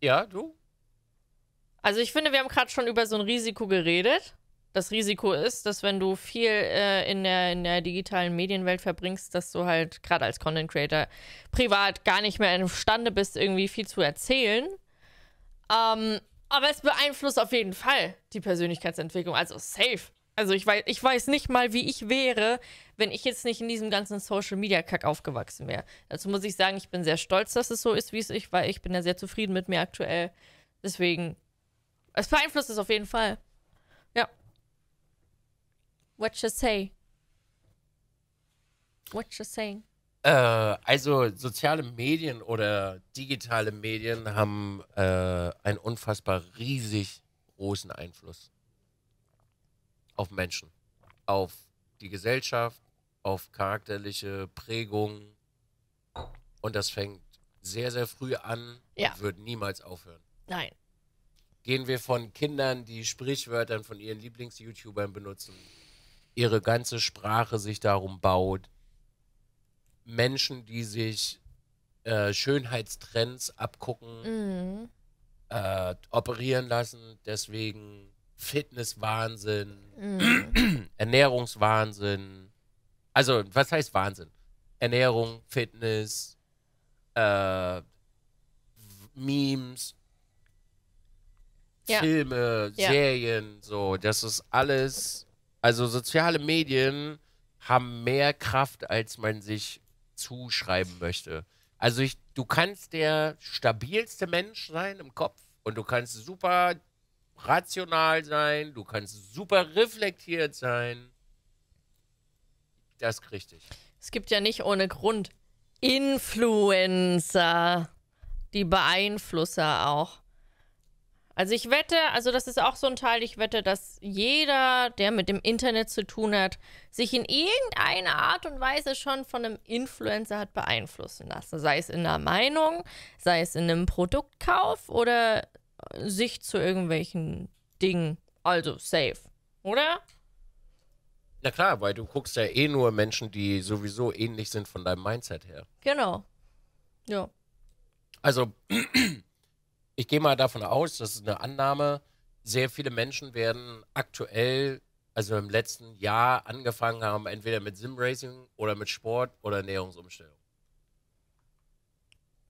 Ja, du? Also ich finde, wir haben gerade schon über so ein Risiko geredet. Das Risiko ist, dass wenn du viel äh, in, der, in der digitalen Medienwelt verbringst, dass du halt gerade als Content Creator privat gar nicht mehr imstande bist, irgendwie viel zu erzählen. Ähm, aber es beeinflusst auf jeden Fall die Persönlichkeitsentwicklung. Also safe. Also ich weiß, ich weiß nicht mal, wie ich wäre, wenn ich jetzt nicht in diesem ganzen Social Media Kack aufgewachsen wäre. Dazu muss ich sagen, ich bin sehr stolz, dass es so ist, wie es ist, weil ich bin ja sehr zufrieden mit mir aktuell. Deswegen es beeinflusst es auf jeden Fall. Ja. What you say? What you saying? Äh, also soziale Medien oder digitale Medien haben äh, einen unfassbar riesig großen Einfluss auf Menschen, auf die Gesellschaft, auf charakterliche Prägungen. Und das fängt sehr, sehr früh an ja. und wird niemals aufhören. Nein gehen wir von Kindern, die Sprichwörtern von ihren Lieblings-YouTubern benutzen, ihre ganze Sprache sich darum baut, Menschen, die sich äh, Schönheitstrends abgucken, mhm. äh, operieren lassen, deswegen Fitnesswahnsinn, mhm. Ernährungswahnsinn, also was heißt Wahnsinn? Ernährung, Fitness, äh, Memes, ja. Filme, ja. Serien, so, das ist alles. Also soziale Medien haben mehr Kraft, als man sich zuschreiben möchte. Also ich, du kannst der stabilste Mensch sein im Kopf und du kannst super rational sein, du kannst super reflektiert sein. Das krieg ich. Es gibt ja nicht ohne Grund Influencer, die Beeinflusser auch. Also ich wette, also das ist auch so ein Teil, ich wette, dass jeder, der mit dem Internet zu tun hat, sich in irgendeiner Art und Weise schon von einem Influencer hat beeinflussen lassen. Sei es in einer Meinung, sei es in einem Produktkauf oder sich zu irgendwelchen Dingen. Also safe, oder? Na klar, weil du guckst ja eh nur Menschen, die sowieso ähnlich sind von deinem Mindset her. Genau. Ja. Also ich gehe mal davon aus, das ist eine Annahme, sehr viele Menschen werden aktuell, also im letzten Jahr, angefangen haben, entweder mit Simracing oder mit Sport oder Ernährungsumstellung.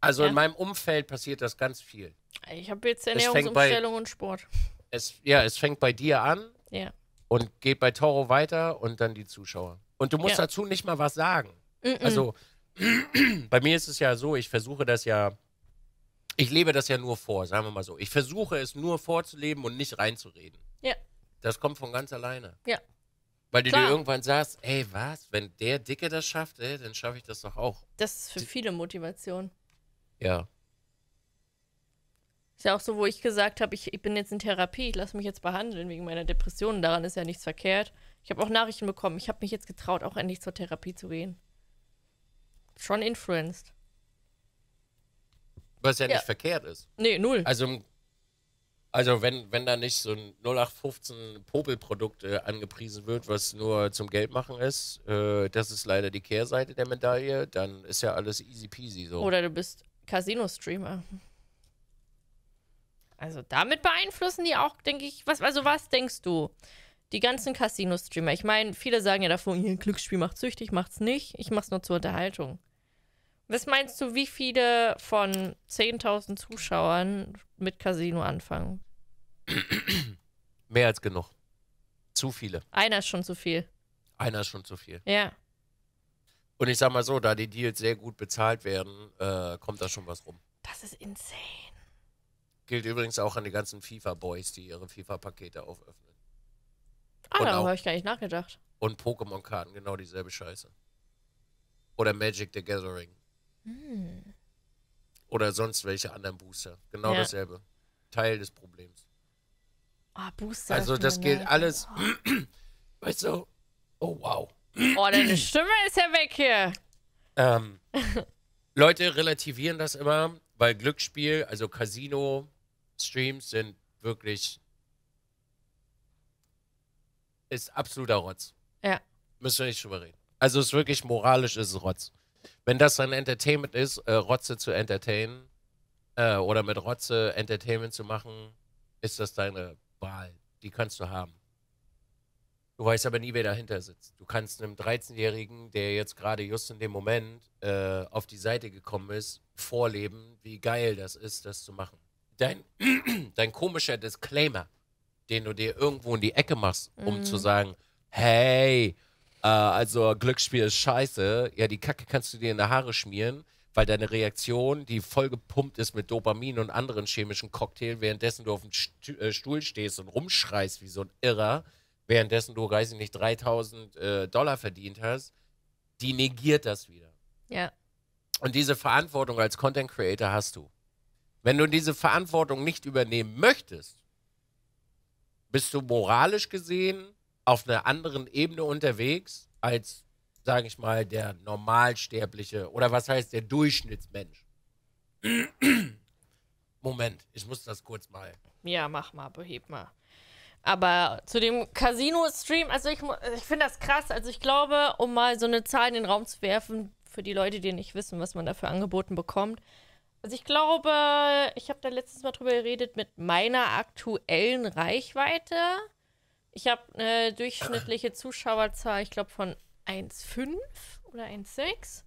Also ja. in meinem Umfeld passiert das ganz viel. Ich habe jetzt Ernährungsumstellung bei, und Sport. Es, ja, es fängt bei dir an ja. und geht bei Toro weiter und dann die Zuschauer. Und du musst ja. dazu nicht mal was sagen. Mm -mm. Also bei mir ist es ja so, ich versuche das ja ich lebe das ja nur vor, sagen wir mal so. Ich versuche es nur vorzuleben und nicht reinzureden. Ja. Das kommt von ganz alleine. Ja. Weil du Klar. dir irgendwann sagst, ey, was, wenn der Dicke das schafft, ey, dann schaffe ich das doch auch. Das ist für viele Motivation. Ja. Ist ja auch so, wo ich gesagt habe, ich, ich bin jetzt in Therapie, ich lasse mich jetzt behandeln wegen meiner Depressionen, daran ist ja nichts verkehrt. Ich habe auch Nachrichten bekommen, ich habe mich jetzt getraut, auch endlich zur Therapie zu gehen. Schon influenced. Was ja, ja, nicht verkehrt ist. Nee, null. Also, also wenn, wenn da nicht so ein 0815 Popelprodukt äh, angepriesen wird, was nur zum Geldmachen ist, äh, das ist leider die Kehrseite der Medaille, dann ist ja alles easy peasy so. Oder du bist Casino-Streamer. Also damit beeinflussen die auch, denke ich, was, also was denkst du? Die ganzen Casino-Streamer. Ich meine, viele sagen ja davon, ihr Glücksspiel macht süchtig, macht's nicht. Ich mach's nur zur Unterhaltung. Was meinst du, wie viele von 10.000 Zuschauern mit Casino anfangen? Mehr als genug. Zu viele. Einer ist schon zu viel. Einer ist schon zu viel. Ja. Und ich sag mal so, da die Deals sehr gut bezahlt werden, äh, kommt da schon was rum. Das ist insane. Gilt übrigens auch an die ganzen FIFA-Boys, die ihre FIFA-Pakete auföffnen. Ah, darüber habe ich gar nicht nachgedacht. Und Pokémon-Karten, genau dieselbe Scheiße. Oder Magic the Gathering. Hm. Oder sonst welche anderen Booster. Genau ja. dasselbe. Teil des Problems. Oh, Booster. Also das gilt alles. Oh. weißt du? Oh wow. Oh, deine Stimme ist ja weg hier. Ähm, Leute relativieren das immer, weil Glücksspiel, also Casino-Streams sind wirklich ist absoluter Rotz. Ja. Müssen wir nicht drüber reden. Also es ist wirklich moralisch ist es Rotz. Wenn das dein Entertainment ist, äh, Rotze zu entertainen äh, oder mit Rotze Entertainment zu machen, ist das deine Wahl. Die kannst du haben. Du weißt aber nie, wer dahinter sitzt. Du kannst einem 13-Jährigen, der jetzt gerade just in dem Moment äh, auf die Seite gekommen ist, vorleben, wie geil das ist, das zu machen. Dein, dein komischer Disclaimer, den du dir irgendwo in die Ecke machst, um mm. zu mhm. sagen, hey, äh, also Glücksspiel ist scheiße, ja, die Kacke kannst du dir in die Haare schmieren, weil deine Reaktion, die vollgepumpt ist mit Dopamin und anderen chemischen Cocktails, währenddessen du auf dem äh, Stuhl stehst und rumschreist wie so ein Irrer, währenddessen du, weiß ich nicht, 3000 äh, Dollar verdient hast, die negiert das wieder. Ja. Und diese Verantwortung als Content Creator hast du. Wenn du diese Verantwortung nicht übernehmen möchtest, bist du moralisch gesehen auf einer anderen Ebene unterwegs als, sage ich mal, der Normalsterbliche oder was heißt der Durchschnittsmensch. Moment, ich muss das kurz mal. Ja, mach mal, beheb mal. Aber zu dem Casino-Stream, also ich, ich finde das krass. Also ich glaube, um mal so eine Zahl in den Raum zu werfen, für die Leute, die nicht wissen, was man dafür angeboten bekommt. Also ich glaube, ich habe da letztes Mal drüber geredet, mit meiner aktuellen Reichweite ich habe eine durchschnittliche Zuschauerzahl, ich glaube, von 1,5 oder 1,6.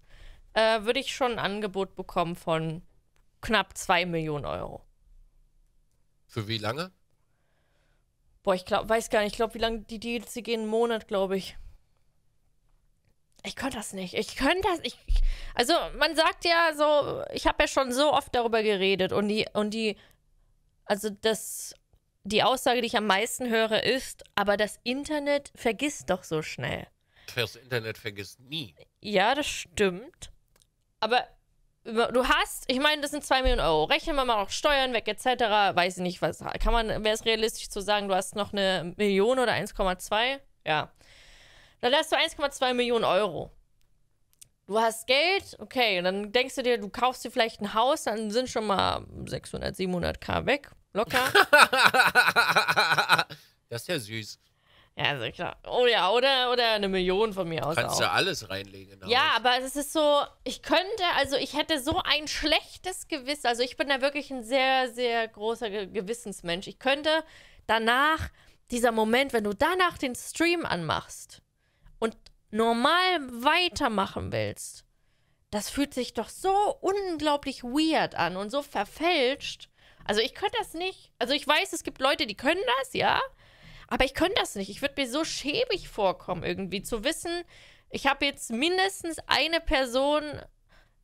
Äh, Würde ich schon ein Angebot bekommen von knapp 2 Millionen Euro. Für wie lange? Boah, ich glaub, weiß gar nicht. Ich glaube, wie lange die Deals gehen? Einen Monat, glaube ich. Ich könnte das nicht. Ich könnte das. Ich, also, man sagt ja so, ich habe ja schon so oft darüber geredet und die, und die, also das die Aussage, die ich am meisten höre, ist, aber das Internet vergisst doch so schnell. Das Internet vergisst nie. Ja, das stimmt. Aber du hast, ich meine, das sind 2 Millionen Euro. Rechnen wir mal noch Steuern weg, etc. Weiß ich nicht, was. Kann man, wäre es realistisch zu sagen, du hast noch eine Million oder 1,2? Ja. Dann hast du 1,2 Millionen Euro du hast Geld, okay, und dann denkst du dir, du kaufst dir vielleicht ein Haus, dann sind schon mal 600, 700k weg, locker. das ist ja süß. Ja, also Oh ja, oder, oder eine Million von mir aus. Kannst auch. ja alles reinlegen. Ja, Haus. aber es ist so, ich könnte, also ich hätte so ein schlechtes Gewissen. Also ich bin da wirklich ein sehr, sehr großer Gewissensmensch. Ich könnte danach, dieser Moment, wenn du danach den Stream anmachst und normal weitermachen willst, das fühlt sich doch so unglaublich weird an und so verfälscht. Also ich könnte das nicht. Also ich weiß, es gibt Leute, die können das, ja. Aber ich könnte das nicht. Ich würde mir so schäbig vorkommen, irgendwie zu wissen, ich habe jetzt mindestens eine Person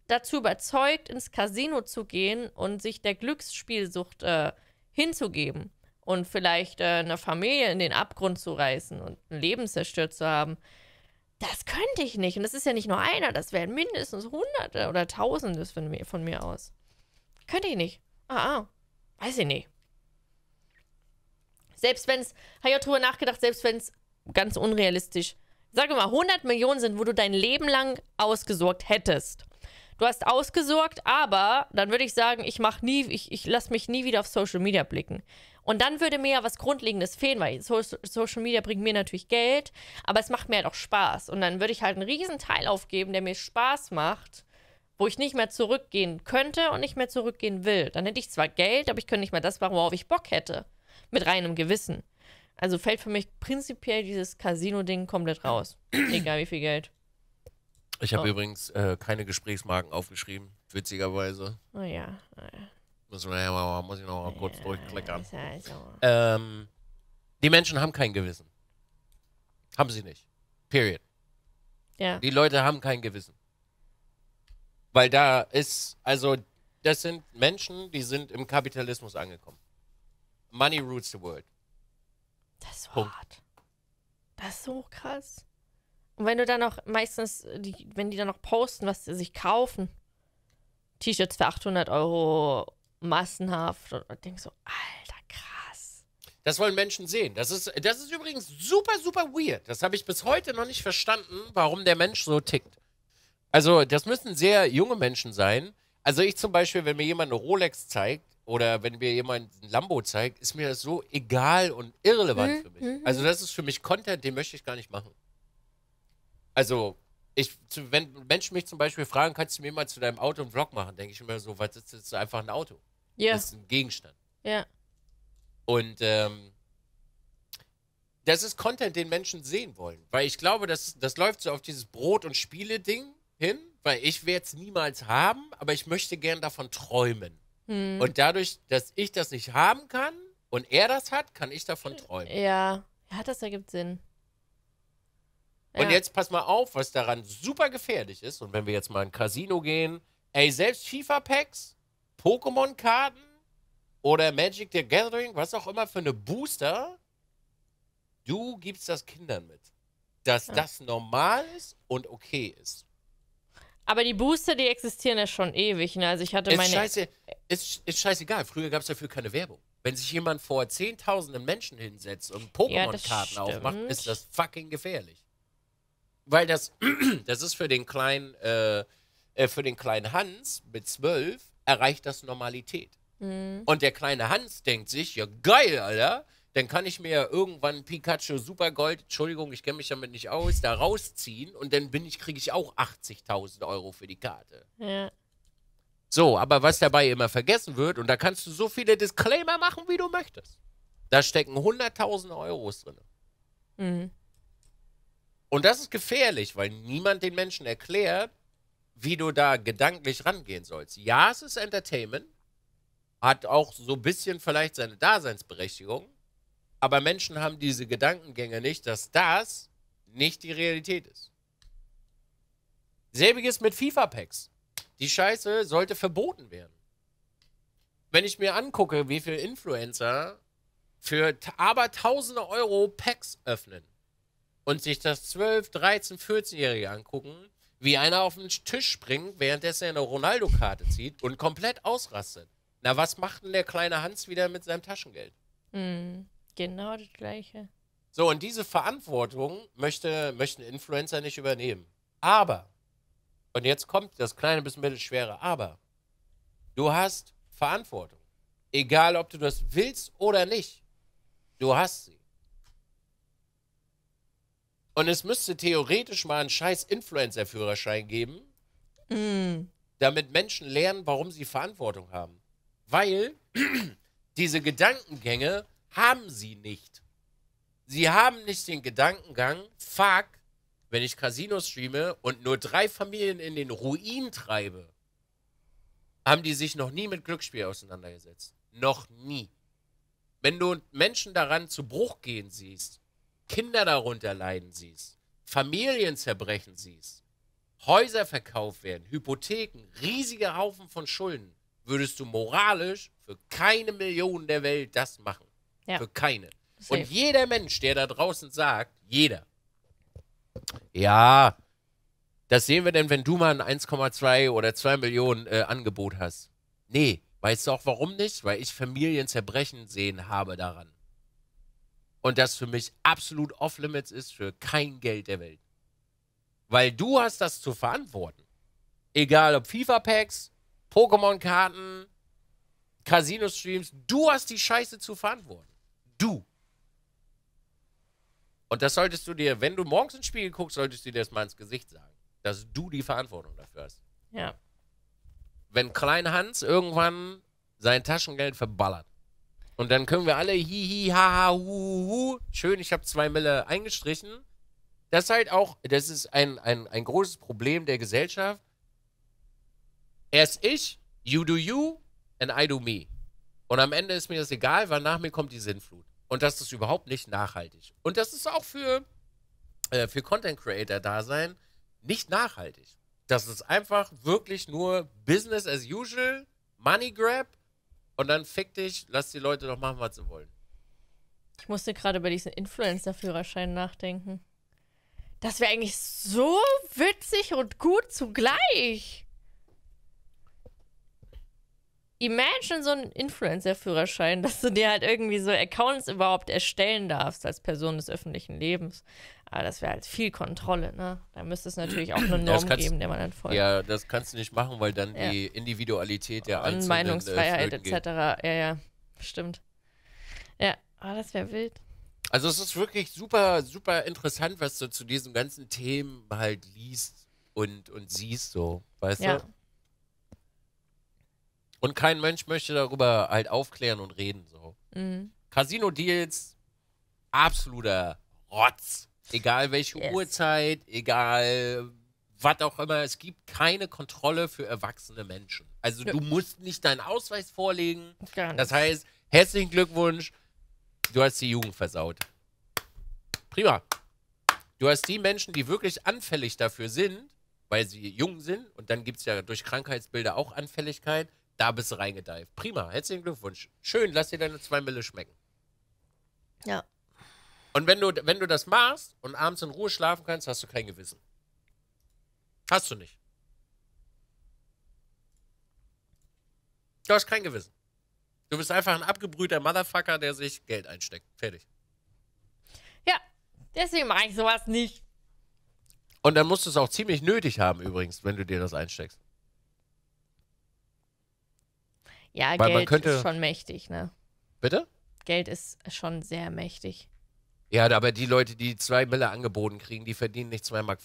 dazu überzeugt, ins Casino zu gehen und sich der Glücksspielsucht äh, hinzugeben und vielleicht äh, eine Familie in den Abgrund zu reißen und ein Leben zerstört zu haben das könnte ich nicht. Und das ist ja nicht nur einer, das wären mindestens Hunderte oder Tausende von mir, von mir aus. Könnte ich nicht. Ah, ah. Weiß ich nicht. Selbst wenn es, habe ich auch drüber nachgedacht, selbst wenn es ganz unrealistisch, sage mal, 100 Millionen sind, wo du dein Leben lang ausgesorgt hättest. Du hast ausgesorgt, aber dann würde ich sagen, ich mache nie, ich, ich lasse mich nie wieder auf Social Media blicken. Und dann würde mir ja was Grundlegendes fehlen, weil Social Media bringt mir natürlich Geld, aber es macht mir halt auch Spaß. Und dann würde ich halt einen riesen Teil aufgeben, der mir Spaß macht, wo ich nicht mehr zurückgehen könnte und nicht mehr zurückgehen will. Dann hätte ich zwar Geld, aber ich könnte nicht mehr das machen, worauf ich Bock hätte. Mit reinem Gewissen. Also fällt für mich prinzipiell dieses Casino-Ding komplett raus. Egal wie viel Geld. Ich habe oh. übrigens äh, keine Gesprächsmarken aufgeschrieben, witzigerweise. Naja, oh naja. Oh muss ich noch mal kurz ja, durchklickern. Also. Ähm, die Menschen haben kein Gewissen. Haben sie nicht. Period. Ja. Die Leute haben kein Gewissen. Weil da ist, also, das sind Menschen, die sind im Kapitalismus angekommen. Money rules the world. Das ist so Punkt. hart. Das ist so krass. Und wenn du dann noch meistens, die, wenn die dann noch posten, was sie sich kaufen, T-Shirts für 800 Euro massenhaft und denke so, alter, krass. Das wollen Menschen sehen. Das ist, das ist übrigens super, super weird. Das habe ich bis heute noch nicht verstanden, warum der Mensch so tickt. Also, das müssen sehr junge Menschen sein. Also, ich zum Beispiel, wenn mir jemand eine Rolex zeigt oder wenn mir jemand ein Lambo zeigt, ist mir das so egal und irrelevant mhm, für mich. Mhm. Also, das ist für mich Content, den möchte ich gar nicht machen. Also, ich, wenn Menschen mich zum Beispiel fragen, kannst du mir mal zu deinem Auto einen Vlog machen, denke ich immer so, was ist das? Einfach ein Auto. Ja. Das ist ein Gegenstand. Ja. Und ähm, das ist Content, den Menschen sehen wollen. Weil ich glaube, das, das läuft so auf dieses Brot- und Spiele-Ding hin, weil ich werde es niemals haben, aber ich möchte gern davon träumen. Hm. Und dadurch, dass ich das nicht haben kann und er das hat, kann ich davon träumen. Ja, ja das ergibt Sinn. Und ja. jetzt pass mal auf, was daran super gefährlich ist. Und wenn wir jetzt mal in ein Casino gehen, ey, selbst FIFA-Packs, Pokémon-Karten oder Magic the Gathering, was auch immer für eine Booster, du gibst das Kindern mit. Dass ja. das normal ist und okay ist. Aber die Booster, die existieren ja schon ewig. Ne? Also ich hatte ist Scheiße, ist, ist scheißegal. Früher gab es dafür keine Werbung. Wenn sich jemand vor zehntausenden Menschen hinsetzt und Pokémon-Karten ja, aufmacht, ist das fucking gefährlich. Weil das, das ist für den kleinen, äh, äh, für den kleinen Hans mit zwölf erreicht das Normalität. Mhm. Und der kleine Hans denkt sich, ja geil, Alter, dann kann ich mir ja irgendwann Pikachu Supergold, Entschuldigung, ich kenne mich damit nicht aus, da rausziehen und dann bin ich, kriege ich auch 80.000 Euro für die Karte. Ja. So, aber was dabei immer vergessen wird, und da kannst du so viele Disclaimer machen, wie du möchtest. Da stecken 100.000 Euros drin. Mhm. Und das ist gefährlich, weil niemand den Menschen erklärt, wie du da gedanklich rangehen sollst. Ja, es ist Entertainment, hat auch so ein bisschen vielleicht seine Daseinsberechtigung, aber Menschen haben diese Gedankengänge nicht, dass das nicht die Realität ist. Selbiges mit FIFA-Packs. Die Scheiße sollte verboten werden. Wenn ich mir angucke, wie viele Influencer für aber tausende Euro Packs öffnen und sich das 12, 13, 14-Jährige angucken, wie einer auf den Tisch springt, währenddessen er eine Ronaldo-Karte zieht und komplett ausrastet. Na, was macht denn der kleine Hans wieder mit seinem Taschengeld? Mm, genau das Gleiche. So, und diese Verantwortung möchte, möchten Influencer nicht übernehmen. Aber, und jetzt kommt das kleine bis mittelschwere Aber, du hast Verantwortung. Egal, ob du das willst oder nicht, du hast sie. Und es müsste theoretisch mal einen scheiß Influencer-Führerschein geben, mm. damit Menschen lernen, warum sie Verantwortung haben. Weil diese Gedankengänge haben sie nicht. Sie haben nicht den Gedankengang, fuck, wenn ich Casino streame und nur drei Familien in den Ruin treibe, haben die sich noch nie mit Glücksspiel auseinandergesetzt. Noch nie. Wenn du Menschen daran zu Bruch gehen siehst, Kinder darunter leiden siehst, Familien zerbrechen siehst, Häuser verkauft werden, Hypotheken, riesige Haufen von Schulden, würdest du moralisch für keine Millionen der Welt das machen. Ja. Für keine. Safe. Und jeder Mensch, der da draußen sagt, jeder, ja, das sehen wir denn, wenn du mal ein 1,2 oder 2 Millionen äh, Angebot hast. Nee, weißt du auch warum nicht? Weil ich Familien zerbrechen sehen habe daran und das für mich absolut off-limits ist für kein Geld der Welt. Weil du hast das zu verantworten. Egal ob FIFA-Packs, Pokémon-Karten, Casino-Streams, du hast die Scheiße zu verantworten. Du. Und das solltest du dir, wenn du morgens ins Spiegel guckst, solltest du dir das mal ins Gesicht sagen, dass du die Verantwortung dafür hast. Ja. Wenn Klein Hans irgendwann sein Taschengeld verballert, und dann können wir alle hihi, haha, hu, hu. Schön, ich habe zwei Mille eingestrichen. Das ist halt auch, das ist ein, ein, ein großes Problem der Gesellschaft. Erst ich, you do you and I do me. Und am Ende ist mir das egal, weil nach mir kommt die Sinnflut. Und das ist überhaupt nicht nachhaltig. Und das ist auch für, äh, für Content-Creator-Dasein nicht nachhaltig. Das ist einfach wirklich nur Business as usual, Money Grab und dann fick dich, lass die Leute doch machen, was sie wollen. Ich musste gerade über diesen Influencer-Führerschein nachdenken. Das wäre eigentlich so witzig und gut zugleich imagine so einen Influencer-Führerschein, dass du dir halt irgendwie so Accounts überhaupt erstellen darfst als Person des öffentlichen Lebens. Aber ah, das wäre halt viel Kontrolle, ne? Da müsste es natürlich auch eine Norm ja, geben, der man dann folgt. Ja, das kannst du nicht machen, weil dann ja. die Individualität der Einzelnen... Und äh, Meinungsfreiheit etc. Ja, ja, stimmt. Ja, aber ah, das wäre wild. Also es ist wirklich super, super interessant, was du zu diesen ganzen Themen halt liest und, und siehst so, weißt ja. du? Und kein Mensch möchte darüber halt aufklären und reden. So. Mhm. Casino-Deals, absoluter Rotz. Egal welche yes. Uhrzeit, egal was auch immer. Es gibt keine Kontrolle für erwachsene Menschen. Also ja. du musst nicht deinen Ausweis vorlegen. Das heißt, herzlichen Glückwunsch, du hast die Jugend versaut. Prima. Du hast die Menschen, die wirklich anfällig dafür sind, weil sie jung sind, und dann gibt es ja durch Krankheitsbilder auch Anfälligkeit, da bist du reingedeift. Prima, herzlichen Glückwunsch. Schön, lass dir deine zwei Mille schmecken. Ja. Und wenn du, wenn du das machst und abends in Ruhe schlafen kannst, hast du kein Gewissen. Hast du nicht. Du hast kein Gewissen. Du bist einfach ein abgebrühter Motherfucker, der sich Geld einsteckt. Fertig. Ja, deswegen mache ich sowas nicht. Und dann musst du es auch ziemlich nötig haben, übrigens, wenn du dir das einsteckst. Ja, Weil Geld könnte, ist schon mächtig, ne? Bitte? Geld ist schon sehr mächtig. Ja, aber die Leute, die zwei Mille angeboten kriegen, die verdienen nicht 2,50 Mark.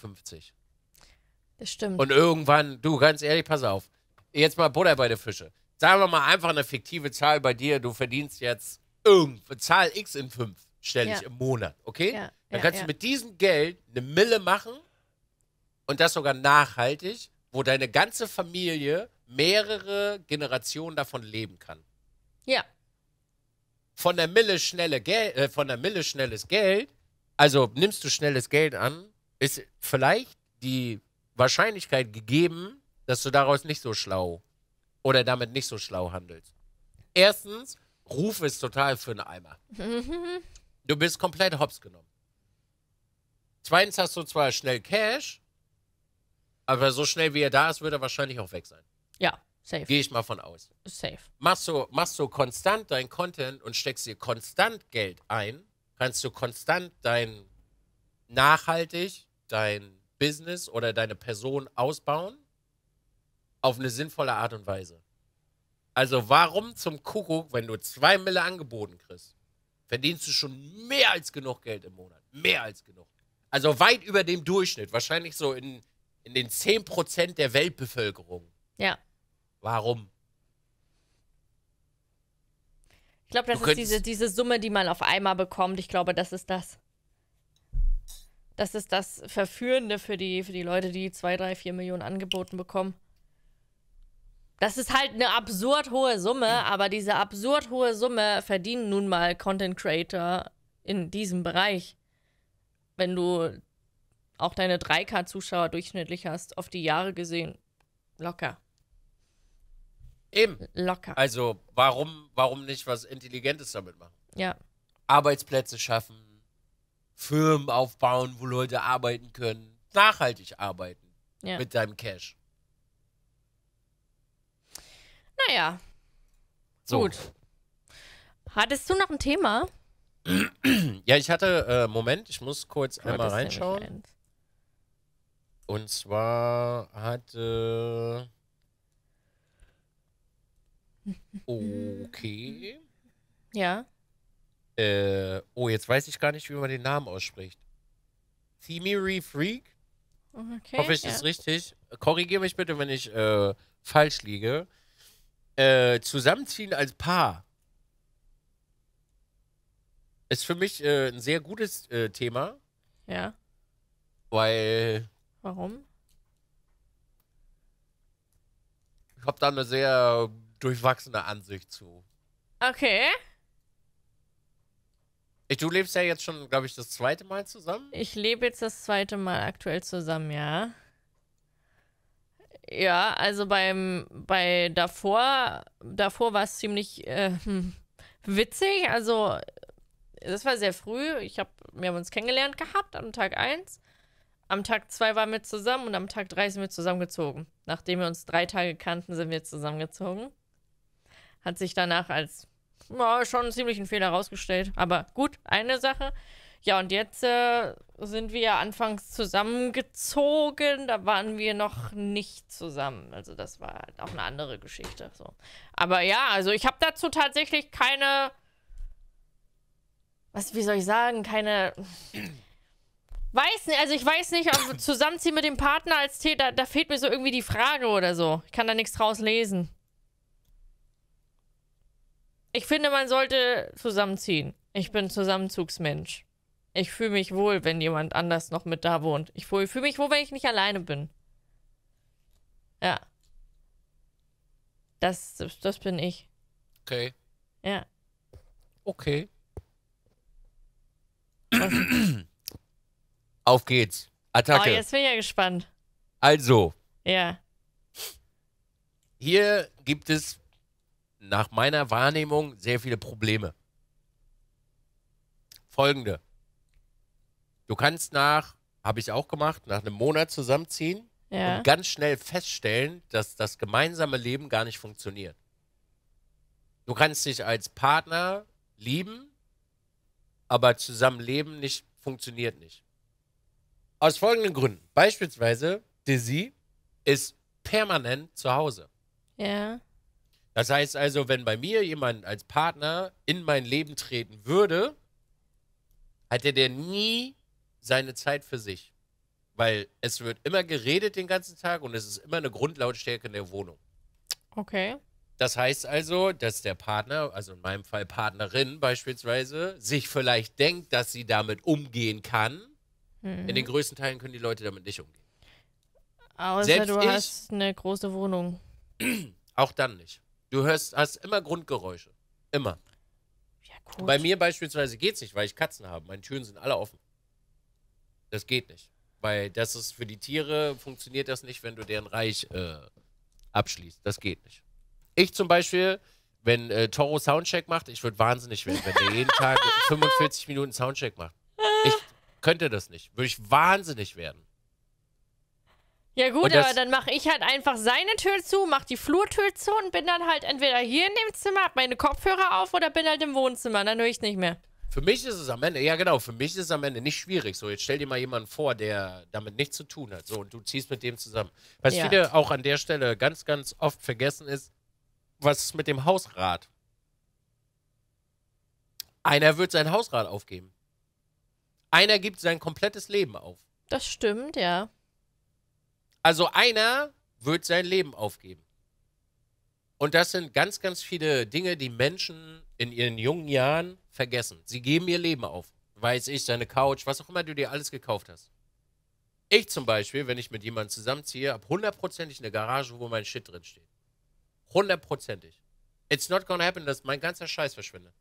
Das stimmt. Und irgendwann, du, ganz ehrlich, pass auf. Jetzt mal Butter bei der Fische. Sagen wir mal einfach eine fiktive Zahl bei dir. Du verdienst jetzt irgendeine Zahl X in fünf, stelle ja. ich im Monat, okay? Ja, Dann ja, kannst du mit diesem Geld eine Mille machen und das sogar nachhaltig, wo deine ganze Familie mehrere Generationen davon leben kann. Ja. Von der Mille schnelle Geld, äh, von der Mille schnelles Geld, also nimmst du schnelles Geld an, ist vielleicht die Wahrscheinlichkeit gegeben, dass du daraus nicht so schlau oder damit nicht so schlau handelst. Erstens, Ruf ist total für einen Eimer. Mhm. Du bist komplett hops genommen. Zweitens hast du zwar schnell Cash, aber so schnell wie er da ist, wird er wahrscheinlich auch weg sein. Ja, safe. Gehe ich mal von aus. Safe. Machst du, machst du konstant dein Content und steckst dir konstant Geld ein, kannst du konstant dein nachhaltig dein Business oder deine Person ausbauen auf eine sinnvolle Art und Weise. Also warum zum Kuckuck, wenn du zwei Mille angeboten kriegst, verdienst du schon mehr als genug Geld im Monat. Mehr als genug. Also weit über dem Durchschnitt. Wahrscheinlich so in, in den 10% der Weltbevölkerung. Ja. Warum? Ich glaube, das du ist diese, diese Summe, die man auf einmal bekommt. Ich glaube, das ist das. Das ist das Verführende für die, für die Leute, die zwei, drei, vier Millionen angeboten bekommen. Das ist halt eine absurd hohe Summe, mhm. aber diese absurd hohe Summe verdienen nun mal Content Creator in diesem Bereich. Wenn du auch deine 3K-Zuschauer durchschnittlich hast, auf die Jahre gesehen, locker. Eben. Locker. Also warum, warum nicht was Intelligentes damit machen? Ja. Arbeitsplätze schaffen, Firmen aufbauen, wo Leute arbeiten können, nachhaltig arbeiten ja. mit deinem Cash. Naja. So. Gut. Hattest du noch ein Thema? Ja, ich hatte, äh, Moment, ich muss kurz Gott, einmal reinschauen. Und zwar hatte Okay. Ja. Äh, oh, jetzt weiß ich gar nicht, wie man den Namen ausspricht. Thimiri Freak? Okay, Hoffe ich, ja. ist richtig. Korrigiere mich bitte, wenn ich äh, falsch liege. Äh, zusammenziehen als Paar ist für mich äh, ein sehr gutes äh, Thema. Ja. Weil. Warum? Ich habe da eine sehr durchwachsene Ansicht zu. Okay. Du lebst ja jetzt schon, glaube ich, das zweite Mal zusammen. Ich lebe jetzt das zweite Mal aktuell zusammen, ja. Ja, also beim bei davor, davor war es ziemlich äh, hm, witzig. Also das war sehr früh. Ich hab, wir haben uns kennengelernt gehabt am Tag 1. Am Tag 2 waren wir zusammen und am Tag 3 sind wir zusammengezogen. Nachdem wir uns drei Tage kannten, sind wir zusammengezogen. Hat sich danach als ja, schon einen ziemlichen Fehler herausgestellt. Aber gut, eine Sache. Ja, und jetzt äh, sind wir ja anfangs zusammengezogen. Da waren wir noch nicht zusammen. Also das war halt auch eine andere Geschichte. So. Aber ja, also ich habe dazu tatsächlich keine... Was, wie soll ich sagen? Keine... Weiß nicht, also ich weiß nicht, ob zusammenziehen mit dem Partner als Tee, da, da fehlt mir so irgendwie die Frage oder so. Ich kann da nichts draus lesen. Ich finde, man sollte zusammenziehen. Ich bin Zusammenzugsmensch. Ich fühle mich wohl, wenn jemand anders noch mit da wohnt. Ich fühle mich wohl, wenn ich nicht alleine bin. Ja. Das, das bin ich. Okay. Ja. Okay. Auf geht's. Attacke. Oh, jetzt bin ich ja gespannt. Also. Ja. Hier gibt es nach meiner Wahrnehmung sehr viele Probleme. Folgende. Du kannst nach, habe ich auch gemacht, nach einem Monat zusammenziehen ja. und ganz schnell feststellen, dass das gemeinsame Leben gar nicht funktioniert. Du kannst dich als Partner lieben, aber zusammenleben nicht funktioniert nicht. Aus folgenden Gründen. Beispielsweise, Dizzy ist permanent zu Hause. Ja. Das heißt also, wenn bei mir jemand als Partner in mein Leben treten würde, hätte der nie seine Zeit für sich. Weil es wird immer geredet den ganzen Tag und es ist immer eine Grundlautstärke in der Wohnung. Okay. Das heißt also, dass der Partner, also in meinem Fall Partnerin beispielsweise, sich vielleicht denkt, dass sie damit umgehen kann. Mhm. In hm. den größten Teilen können die Leute damit nicht umgehen. Außer Selbst du ich, hast eine große Wohnung. Auch dann nicht. Du hörst, hast immer Grundgeräusche. Immer. Ja, gut. Bei mir beispielsweise geht es nicht, weil ich Katzen habe. Meine Türen sind alle offen. Das geht nicht. Weil das ist für die Tiere, funktioniert das nicht, wenn du deren Reich äh, abschließt. Das geht nicht. Ich zum Beispiel, wenn äh, Toro Soundcheck macht, ich würde wahnsinnig werden, wenn der jeden Tag 45 Minuten Soundcheck macht. Ich könnte das nicht. Würde ich wahnsinnig werden. Ja gut, das, aber dann mache ich halt einfach seine Tür zu, mache die Flurtür zu und bin dann halt entweder hier in dem Zimmer, habe meine Kopfhörer auf oder bin halt im Wohnzimmer. Dann höre ich nicht mehr. Für mich ist es am Ende, ja genau, für mich ist es am Ende nicht schwierig. So, jetzt stell dir mal jemanden vor, der damit nichts zu tun hat. So, und du ziehst mit dem zusammen. Was ja. viele auch an der Stelle ganz, ganz oft vergessen ist, was ist mit dem Hausrat? Einer wird sein Hausrat aufgeben. Einer gibt sein komplettes Leben auf. Das stimmt, ja. Also einer wird sein Leben aufgeben. Und das sind ganz, ganz viele Dinge, die Menschen in ihren jungen Jahren vergessen. Sie geben ihr Leben auf. Weiß ich, seine Couch, was auch immer du dir alles gekauft hast. Ich zum Beispiel, wenn ich mit jemandem zusammenziehe, habe hundertprozentig eine Garage, wo mein Shit drinsteht. Hundertprozentig. It's not gonna happen, dass mein ganzer Scheiß verschwindet.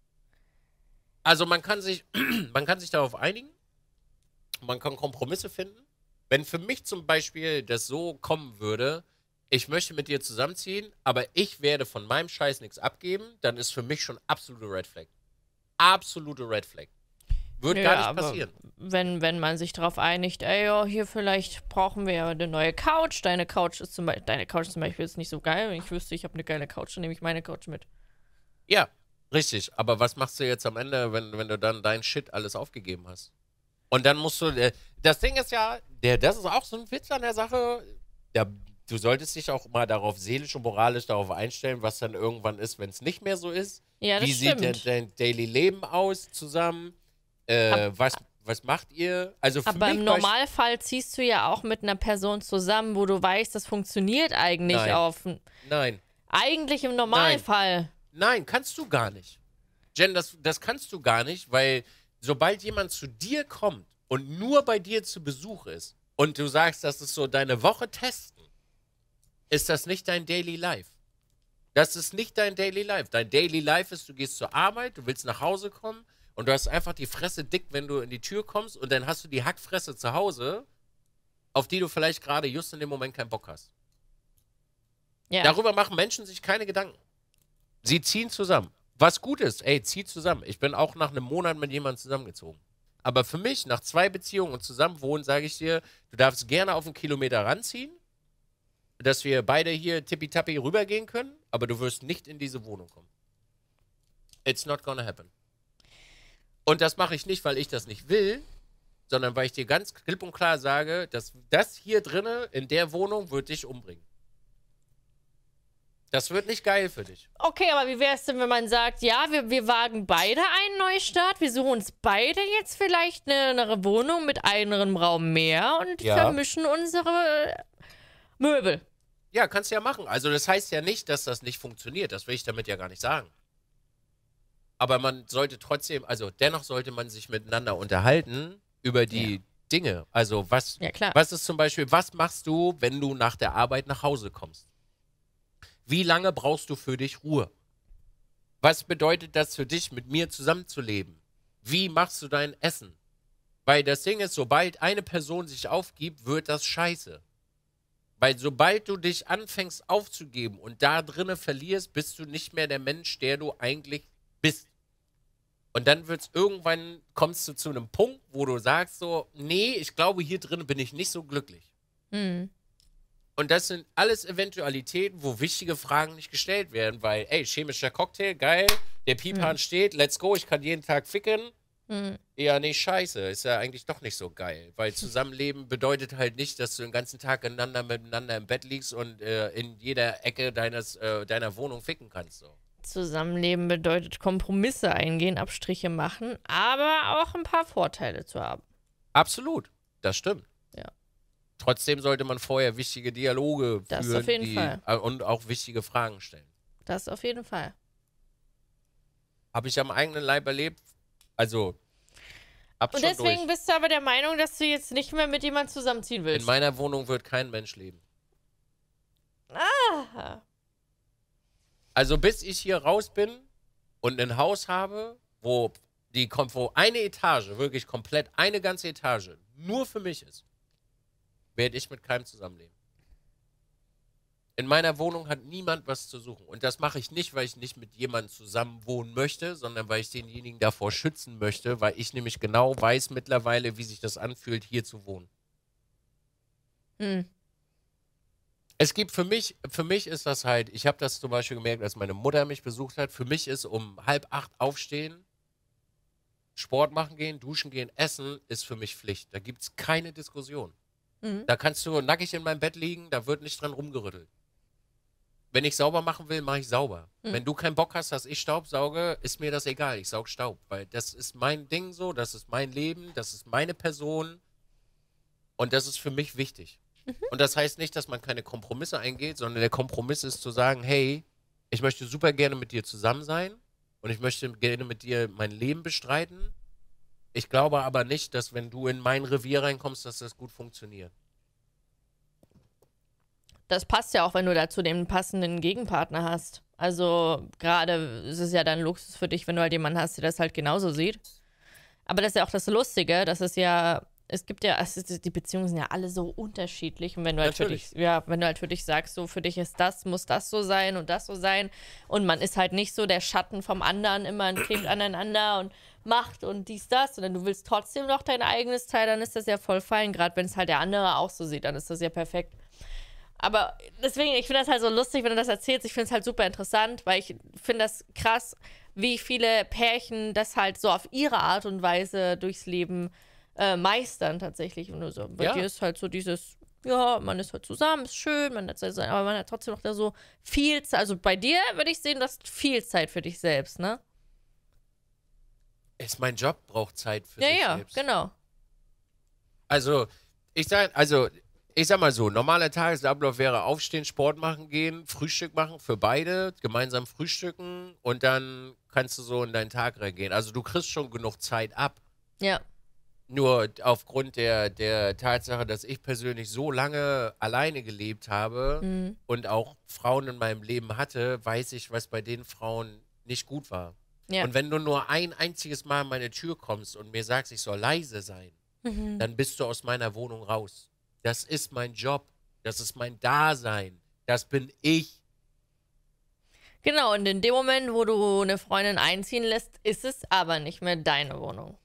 Also man kann sich, man kann sich darauf einigen, man kann Kompromisse finden, wenn für mich zum Beispiel das so kommen würde, ich möchte mit dir zusammenziehen, aber ich werde von meinem Scheiß nichts abgeben, dann ist für mich schon absolute Red Flag. Absolute Red Flag. Würde ja, gar nicht passieren. Wenn, wenn man sich darauf einigt, ey, oh, hier vielleicht brauchen wir eine neue Couch. Deine Couch ist zum Beispiel, deine Couch zum Beispiel ist nicht so geil. Wenn ich wüsste, ich habe eine geile Couch, dann nehme ich meine Couch mit. Ja, richtig. Aber was machst du jetzt am Ende, wenn, wenn du dann dein Shit alles aufgegeben hast? Und dann musst du. Äh, das Ding ist ja, der, das ist auch so ein Witz an der Sache. Der, du solltest dich auch mal darauf seelisch und moralisch darauf einstellen, was dann irgendwann ist, wenn es nicht mehr so ist. Ja, das Wie stimmt. sieht denn dein Daily Leben aus zusammen? Äh, Ab, was, was macht ihr? Also aber im Normalfall ziehst du ja auch mit einer Person zusammen, wo du weißt, das funktioniert eigentlich Nein. auf. Nein. Eigentlich im Normalfall. Nein. Nein, kannst du gar nicht. Jen, das, das kannst du gar nicht, weil sobald jemand zu dir kommt und nur bei dir zu Besuch ist und du sagst, das ist so deine Woche testen, ist das nicht dein Daily Life. Das ist nicht dein Daily Life. Dein Daily Life ist, du gehst zur Arbeit, du willst nach Hause kommen und du hast einfach die Fresse dick, wenn du in die Tür kommst und dann hast du die Hackfresse zu Hause, auf die du vielleicht gerade just in dem Moment keinen Bock hast. Ja. Darüber machen Menschen sich keine Gedanken. Sie ziehen zusammen. Was gut ist, ey, zieh zusammen. Ich bin auch nach einem Monat mit jemandem zusammengezogen. Aber für mich, nach zwei Beziehungen und Zusammenwohnen, sage ich dir, du darfst gerne auf einen Kilometer ranziehen, dass wir beide hier tippitappi rübergehen können, aber du wirst nicht in diese Wohnung kommen. It's not gonna happen. Und das mache ich nicht, weil ich das nicht will, sondern weil ich dir ganz klipp und klar sage, dass das hier drinne in der Wohnung wird dich umbringen. Das wird nicht geil für dich. Okay, aber wie wäre es denn, wenn man sagt, ja, wir, wir wagen beide einen Neustart, wir suchen uns beide jetzt vielleicht eine, eine Wohnung mit einem Raum mehr und ja. vermischen unsere Möbel. Ja, kannst du ja machen. Also das heißt ja nicht, dass das nicht funktioniert. Das will ich damit ja gar nicht sagen. Aber man sollte trotzdem, also dennoch sollte man sich miteinander unterhalten über die ja. Dinge. Also was, ja, was ist zum Beispiel, was machst du, wenn du nach der Arbeit nach Hause kommst? Wie lange brauchst du für dich Ruhe? Was bedeutet das für dich, mit mir zusammenzuleben? Wie machst du dein Essen? Weil das Ding ist, sobald eine Person sich aufgibt, wird das scheiße. Weil sobald du dich anfängst aufzugeben und da drinne verlierst, bist du nicht mehr der Mensch, der du eigentlich bist. Und dann wird's irgendwann, kommst du zu einem Punkt, wo du sagst so, nee, ich glaube, hier drin bin ich nicht so glücklich. Mhm. Und das sind alles Eventualitäten, wo wichtige Fragen nicht gestellt werden, weil, ey, chemischer Cocktail, geil, der Pipan mhm. steht, let's go, ich kann jeden Tag ficken. Mhm. Ja, nee, scheiße, ist ja eigentlich doch nicht so geil, weil Zusammenleben bedeutet halt nicht, dass du den ganzen Tag ineinander, miteinander im Bett liegst und äh, in jeder Ecke deines, äh, deiner Wohnung ficken kannst. So. Zusammenleben bedeutet Kompromisse eingehen, Abstriche machen, aber auch ein paar Vorteile zu haben. Absolut, das stimmt. Trotzdem sollte man vorher wichtige Dialoge das führen auf jeden die, Fall. und auch wichtige Fragen stellen. Das auf jeden Fall. Habe ich am eigenen Leib erlebt. Also. Und deswegen durch. bist du aber der Meinung, dass du jetzt nicht mehr mit jemandem zusammenziehen willst. In meiner Wohnung wird kein Mensch leben. Ah. Also bis ich hier raus bin und ein Haus habe, wo die wo eine Etage, wirklich komplett eine ganze Etage, nur für mich ist werde ich mit keinem zusammenleben. In meiner Wohnung hat niemand was zu suchen. Und das mache ich nicht, weil ich nicht mit jemandem zusammen wohnen möchte, sondern weil ich denjenigen davor schützen möchte, weil ich nämlich genau weiß mittlerweile, wie sich das anfühlt, hier zu wohnen. Mhm. Es gibt für mich, für mich ist das halt, ich habe das zum Beispiel gemerkt, als meine Mutter mich besucht hat, für mich ist um halb acht aufstehen, Sport machen gehen, duschen gehen, essen, ist für mich Pflicht. Da gibt es keine Diskussion. Mhm. Da kannst du nackig in meinem Bett liegen, da wird nicht dran rumgerüttelt. Wenn ich sauber machen will, mache ich sauber. Mhm. Wenn du keinen Bock hast, dass ich Staub sauge, ist mir das egal. Ich saug Staub, weil das ist mein Ding so, das ist mein Leben, das ist meine Person und das ist für mich wichtig. Mhm. Und das heißt nicht, dass man keine Kompromisse eingeht, sondern der Kompromiss ist zu sagen, hey, ich möchte super gerne mit dir zusammen sein und ich möchte gerne mit dir mein Leben bestreiten ich glaube aber nicht, dass wenn du in mein Revier reinkommst, dass das gut funktioniert. Das passt ja auch, wenn du dazu den passenden Gegenpartner hast. Also gerade ist es ja dann Luxus für dich, wenn du halt jemanden hast, der das halt genauso sieht. Aber das ist ja auch das Lustige, dass es ja, es gibt ja, also die Beziehungen sind ja alle so unterschiedlich. Und wenn du halt für dich, ja, wenn du halt für dich sagst, so für dich ist das, muss das so sein und das so sein. Und man ist halt nicht so der Schatten vom anderen, immer ein Kind aneinander und macht und dies, das, und dann du willst trotzdem noch dein eigenes Teil, dann ist das ja voll fein. Gerade wenn es halt der andere auch so sieht, dann ist das ja perfekt. Aber deswegen, ich finde das halt so lustig, wenn du das erzählst. Ich finde es halt super interessant, weil ich finde das krass, wie viele Pärchen das halt so auf ihre Art und Weise durchs Leben äh, meistern tatsächlich. Und so. Bei ja. dir ist halt so dieses, ja, man ist halt zusammen, ist schön, man hat Zeit, aber man hat trotzdem noch da so viel Zeit. Also bei dir würde ich sehen, dass viel Zeit für dich selbst, ne? ist mein Job, braucht Zeit für ja, sich ja, selbst. Ja, genau. Also, ich sag, also, ich sag mal so, normaler Tagesablauf wäre aufstehen, Sport machen gehen, Frühstück machen für beide, gemeinsam frühstücken und dann kannst du so in deinen Tag reingehen. Also du kriegst schon genug Zeit ab. Ja. Nur aufgrund der, der Tatsache, dass ich persönlich so lange alleine gelebt habe mhm. und auch Frauen in meinem Leben hatte, weiß ich, was bei den Frauen nicht gut war. Ja. Und wenn du nur ein einziges Mal an meine Tür kommst und mir sagst, ich soll leise sein, mhm. dann bist du aus meiner Wohnung raus. Das ist mein Job. Das ist mein Dasein. Das bin ich. Genau, und in dem Moment, wo du eine Freundin einziehen lässt, ist es aber nicht mehr deine Wohnung.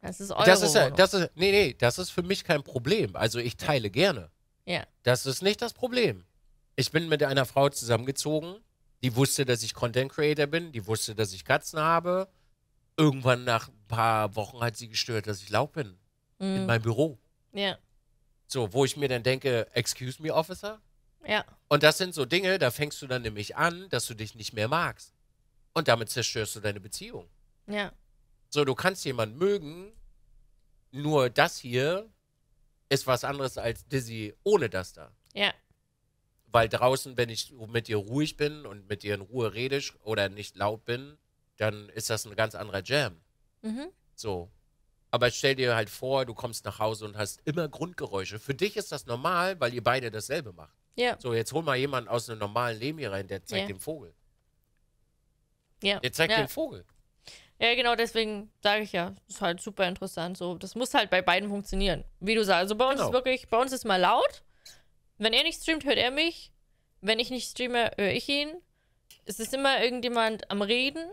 Das ist eure das ist, Wohnung. Das ist, nee, nee, das ist für mich kein Problem. Also ich teile gerne. Ja. Das ist nicht das Problem. Ich bin mit einer Frau zusammengezogen, die wusste, dass ich Content Creator bin. Die wusste, dass ich Katzen habe. Irgendwann nach ein paar Wochen hat sie gestört, dass ich laut bin. Mhm. In meinem Büro. Ja. So, wo ich mir dann denke, excuse me, Officer? Ja. Und das sind so Dinge, da fängst du dann nämlich an, dass du dich nicht mehr magst. Und damit zerstörst du deine Beziehung. Ja. So, du kannst jemanden mögen, nur das hier ist was anderes als Dizzy ohne das da. Ja. Weil draußen, wenn ich mit dir ruhig bin und mit dir in Ruhe rede oder nicht laut bin, dann ist das ein ganz anderer Jam. Mhm. So. Aber stell dir halt vor, du kommst nach Hause und hast immer Grundgeräusche. Für dich ist das normal, weil ihr beide dasselbe macht. Ja. So, jetzt hol mal jemanden aus einem normalen Leben hier rein, der zeigt ja. den Vogel. Ja. Der zeigt ja. den Vogel. Ja, genau, deswegen sage ich ja, das ist halt super interessant. So, das muss halt bei beiden funktionieren. Wie du sagst. Also bei uns genau. ist wirklich, bei uns ist mal laut wenn er nicht streamt, hört er mich. Wenn ich nicht streame, höre ich ihn. Es ist immer irgendjemand am Reden.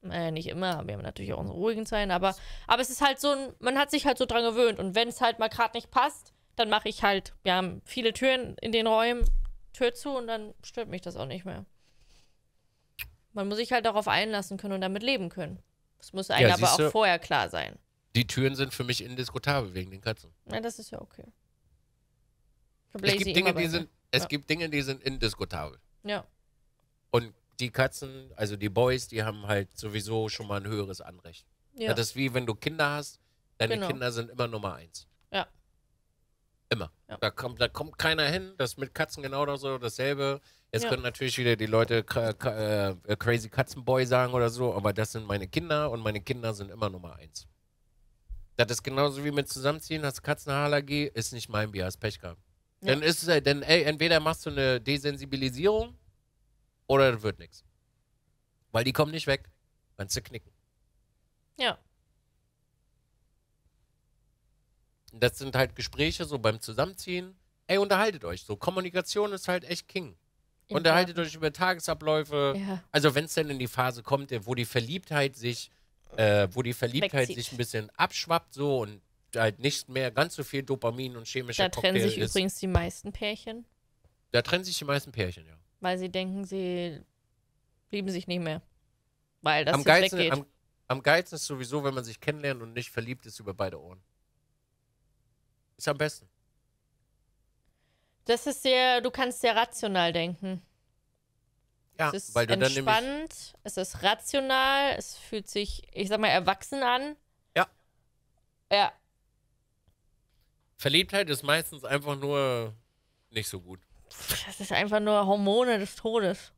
Naja, nicht immer, wir haben natürlich auch unsere ruhigen Zeiten, aber, aber es ist halt so ein, man hat sich halt so dran gewöhnt. Und wenn es halt mal gerade nicht passt, dann mache ich halt, wir haben viele Türen in den Räumen, Tür zu und dann stört mich das auch nicht mehr. Man muss sich halt darauf einlassen können und damit leben können. Das muss einem ja, aber auch vorher klar sein. Die Türen sind für mich indiskutabel wegen den Katzen. Ja, das ist ja okay es gibt Dinge, die sind, es ja. gibt Dinge, die sind indiskutabel. Ja. Und die Katzen, also die Boys, die haben halt sowieso schon mal ein höheres Anrecht. Ja. Das ist wie wenn du Kinder hast, deine genau. Kinder sind immer Nummer eins. Ja. Immer. Ja. Da, kommt, da kommt keiner hin, das ist mit Katzen genau so dasselbe. Jetzt ja. können natürlich wieder die Leute äh, Crazy Katzenboy sagen oder so, aber das sind meine Kinder und meine Kinder sind immer Nummer eins. Das ist genauso wie mit Zusammenziehen, hast Katzenhaarallergie, ist nicht mein Bier, hast Pech gehabt. Dann ist es, halt, dann, ey, entweder machst du eine Desensibilisierung oder das wird nichts. Weil die kommen nicht weg. Kannst du knicken. Ja. Das sind halt Gespräche so beim Zusammenziehen. Ey, unterhaltet euch so. Kommunikation ist halt echt King. In unterhaltet euch über Tagesabläufe. Ja. Also wenn es dann in die Phase kommt, wo die Verliebtheit sich, äh, wo die Verliebtheit Wegzieht. sich ein bisschen abschwappt so und halt nicht mehr ganz so viel Dopamin und chemische Da Cocktail trennen sich ist. übrigens die meisten Pärchen. Da trennen sich die meisten Pärchen, ja. Weil sie denken, sie lieben sich nicht mehr. Weil das am geilsten, weggeht. Am, am geilsten ist sowieso, wenn man sich kennenlernt und nicht verliebt ist über beide Ohren. Ist am besten. Das ist sehr, du kannst sehr rational denken. Ja, es ist weil du entspannt, dann es ist rational, es fühlt sich, ich sag mal, erwachsen an. Ja. Ja, Verliebtheit ist meistens einfach nur nicht so gut. Das ist einfach nur Hormone des Todes.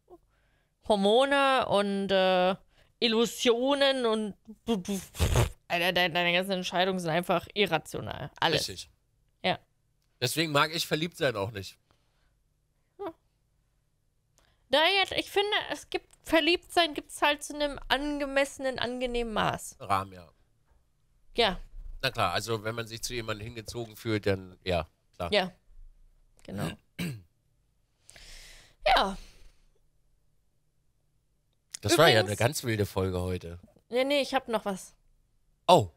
Hormone und äh, Illusionen und Alter, deine, deine ganzen Entscheidungen sind einfach irrational. Alles. Richtig. Ja. Deswegen mag ich verliebt sein auch nicht. Da jetzt, ich finde, es gibt Verliebtsein gibt es halt zu einem angemessenen, angenehmen Maß. Rahmen, ja. Ja. Na klar, also wenn man sich zu jemandem hingezogen fühlt, dann ja, klar. Ja, genau. ja. Das Übrigens, war ja eine ganz wilde Folge heute. Nee, nee, ich habe noch was. Oh.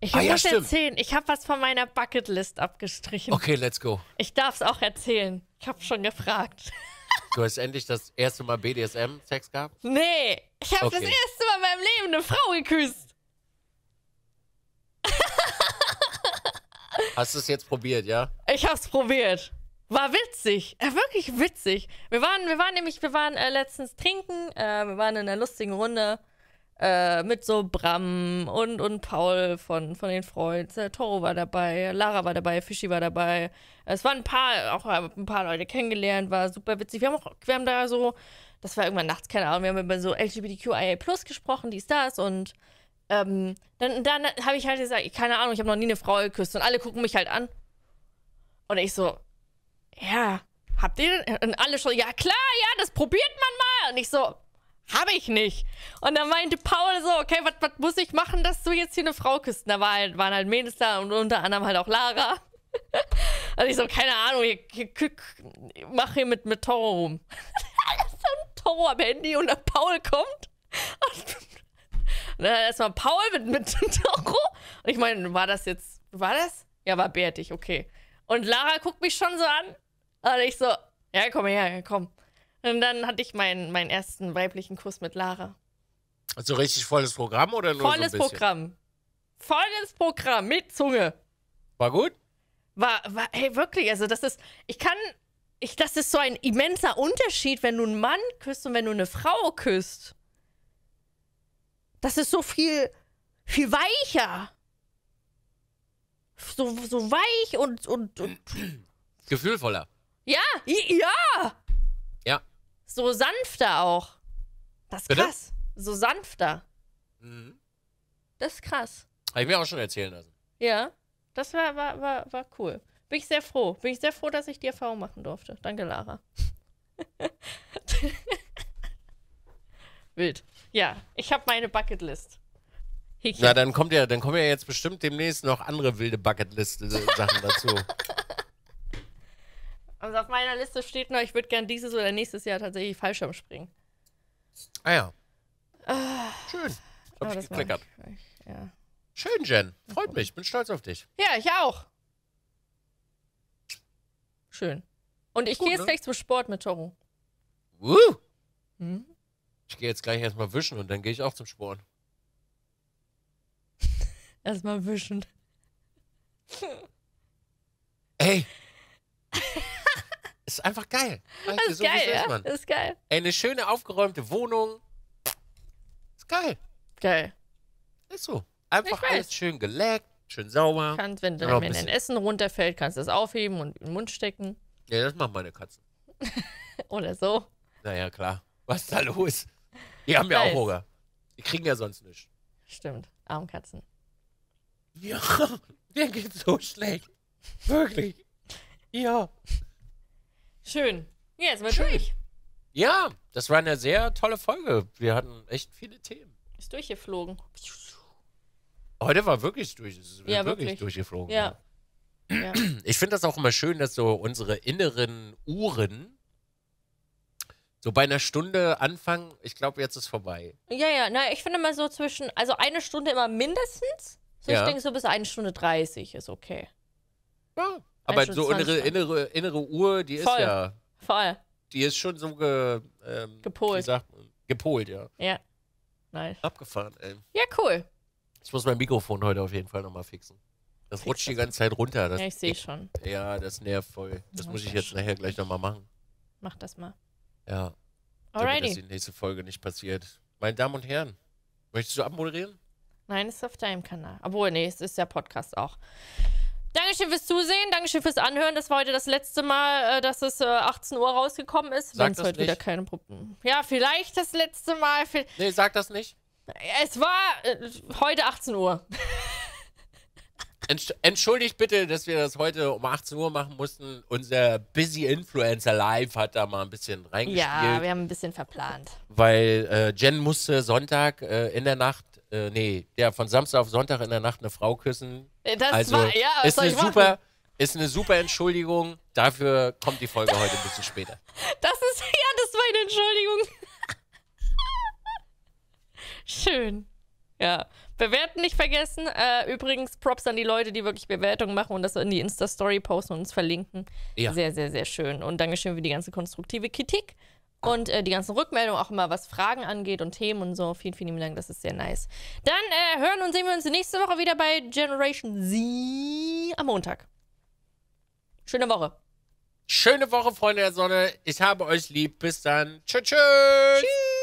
Ich ah, ja, erzählen. Ich habe was von meiner Bucketlist abgestrichen. Okay, let's go. Ich darf es auch erzählen. Ich habe schon gefragt. Du hast endlich das erste Mal BDSM-Sex gehabt? Nee, ich habe okay. das erste Mal in meinem Leben eine Frau geküsst. Hast du es jetzt probiert, ja? Ich hab's probiert. War witzig, äh, wirklich witzig. Wir waren, wir waren nämlich, wir waren äh, letztens trinken, äh, wir waren in einer lustigen Runde äh, mit so Bram und, und Paul von, von den Freunden. Äh, Toro war dabei, Lara war dabei, Fischi war dabei. Es waren ein paar, auch ein paar Leute kennengelernt, war super witzig. Wir haben auch, wir haben da so, das war irgendwann nachts, keine Ahnung, wir haben über so LGBTQIA Plus gesprochen, dies, das und ähm, dann dann habe ich halt gesagt, keine Ahnung, ich habe noch nie eine Frau geküsst und alle gucken mich halt an. Und ich so, ja, habt ihr denn? Und alle schon, ja klar, ja, das probiert man mal. Und ich so, habe ich nicht. Und dann meinte Paul so, okay, was muss ich machen, dass du jetzt hier eine Frau küsst? Und da war halt, waren halt Mädels da und unter anderem halt auch Lara. und ich so, keine Ahnung, ich, ich, ich, mache hier mit, mit Toro rum. Alles so ein Toro am Handy und dann Paul kommt und und ne, dann erstmal Paul mit, mit Tauro. Und ich meine, war das jetzt, war das? Ja, war bärtig, okay. Und Lara guckt mich schon so an. Und ich so, ja, komm her, komm. Und dann hatte ich meinen, meinen ersten weiblichen Kuss mit Lara. Also richtig volles Programm oder nur Volles so Programm. Volles Programm mit Zunge. War gut? War, war, hey, wirklich, also das ist, ich kann, ich, das ist so ein immenser Unterschied, wenn du einen Mann küsst und wenn du eine Frau küsst. Das ist so viel, viel weicher. So, so weich und, und, und. Gefühlvoller. Ja, ja! Ja. So sanfter auch. Das ist Bitte? krass. So sanfter. Mhm. Das ist krass. Habe ich mir auch schon erzählen lassen. Ja, das war, war, war, war cool. Bin ich sehr froh. Bin ich sehr froh, dass ich die Erfahrung machen durfte. Danke, Lara. Wild. Ja, ich habe meine Bucketlist. Häkchen. Na, dann kommt ja, dann kommen ja jetzt bestimmt demnächst noch andere wilde Bucketlist-Sachen äh, dazu. Also auf meiner Liste steht noch, ich würde gern dieses oder nächstes Jahr tatsächlich Fallschirm springen. Ah ja. Ah. Schön. Ah, hab ich gekleckert. Ja. Schön, Jen. Freut okay. mich. Bin stolz auf dich. Ja, ich auch. Schön. Und ich gehe jetzt ne? gleich zum Sport mit Toro. Woo! Mhm. Ich gehe jetzt gleich erstmal wischen und dann gehe ich auch zum Sporn. Erstmal wischen. Ey! ist einfach geil. Weißt ist so geil, ja? ist, ist geil. eine schöne aufgeräumte Wohnung. Ist geil. Geil. Ist so. Einfach alles schön geleckt, schön sauber. Kannst, wenn dir ein dein Essen runterfällt, kannst du es aufheben und in den Mund stecken. Ja, das machen meine Katzen. Oder so. Naja, klar. Was ist da los? Die haben ja auch Hunger. Die kriegen ja sonst nichts. Stimmt. Armkatzen. Ja, mir geht's so schlecht. Wirklich. Ja. Schön. Ja, jetzt mal Schön. durch. Ja, das war eine sehr tolle Folge. Wir hatten echt viele Themen. Ist durchgeflogen. Heute war wirklich durch. ja, wirklich, wirklich. durchgeflogen. Ja. ja. Ich finde das auch immer schön, dass so unsere inneren Uhren so bei einer Stunde anfangen, ich glaube, jetzt ist vorbei. Ja, ja, na, ich finde mal so zwischen, also eine Stunde immer mindestens. So, ja. ich denke, so bis eine Stunde 30 ist okay. Ja, aber so innere, innere, innere Uhr, die Voll. ist ja. Voll. Die ist schon so ge, ähm, gepolt. Wie Gepolt, ja. Ja. Nice. Abgefahren, ey. Ja, cool. Ich muss mein Mikrofon heute auf jeden Fall nochmal fixen. Das Fix rutscht das die ganze Zeit runter. Das, ja, ich sehe schon. Ja, das nervt voll. Das, das muss ich jetzt nachher gleich nochmal machen. Mach das mal. Ja. Alrighty. Damit das die nächste Folge nicht passiert. Meine Damen und Herren, möchtest du abmoderieren? Nein, ist auf deinem Kanal. Obwohl, nee, es ist ja Podcast auch. Dankeschön fürs Zusehen, Dankeschön fürs Anhören. Das war heute das letzte Mal, äh, dass es 18 äh, Uhr rausgekommen ist. Wenn es heute nicht. wieder keine Puppen. Ja, vielleicht das letzte Mal. Nee, sag das nicht. Es war äh, heute 18 Uhr. Entschuldigt bitte, dass wir das heute um 18 Uhr machen mussten. Unser Busy Influencer Live hat da mal ein bisschen reingespielt. Ja, wir haben ein bisschen verplant. Weil äh, Jen musste Sonntag äh, in der Nacht, äh, nee, ja, von Samstag auf Sonntag in der Nacht eine Frau küssen. Äh, das also, war, ja, ist eine super. Ist eine super Entschuldigung. Dafür kommt die Folge heute ein bisschen später. Das ist, ja, das war eine Entschuldigung. Schön. Ja. Bewerten nicht vergessen. Äh, übrigens, Props an die Leute, die wirklich Bewertungen machen und das in die Insta-Story posten und uns verlinken. Ja. Sehr, sehr, sehr schön. Und Dankeschön für die ganze konstruktive Kritik ah. und äh, die ganzen Rückmeldungen, auch immer was Fragen angeht und Themen und so. Vielen, vielen Dank, das ist sehr nice. Dann äh, hören und sehen wir uns nächste Woche wieder bei Generation Z am Montag. Schöne Woche. Schöne Woche, Freunde der Sonne. Ich habe euch lieb. Bis dann. Tschüss. Tschüss. Tschüss.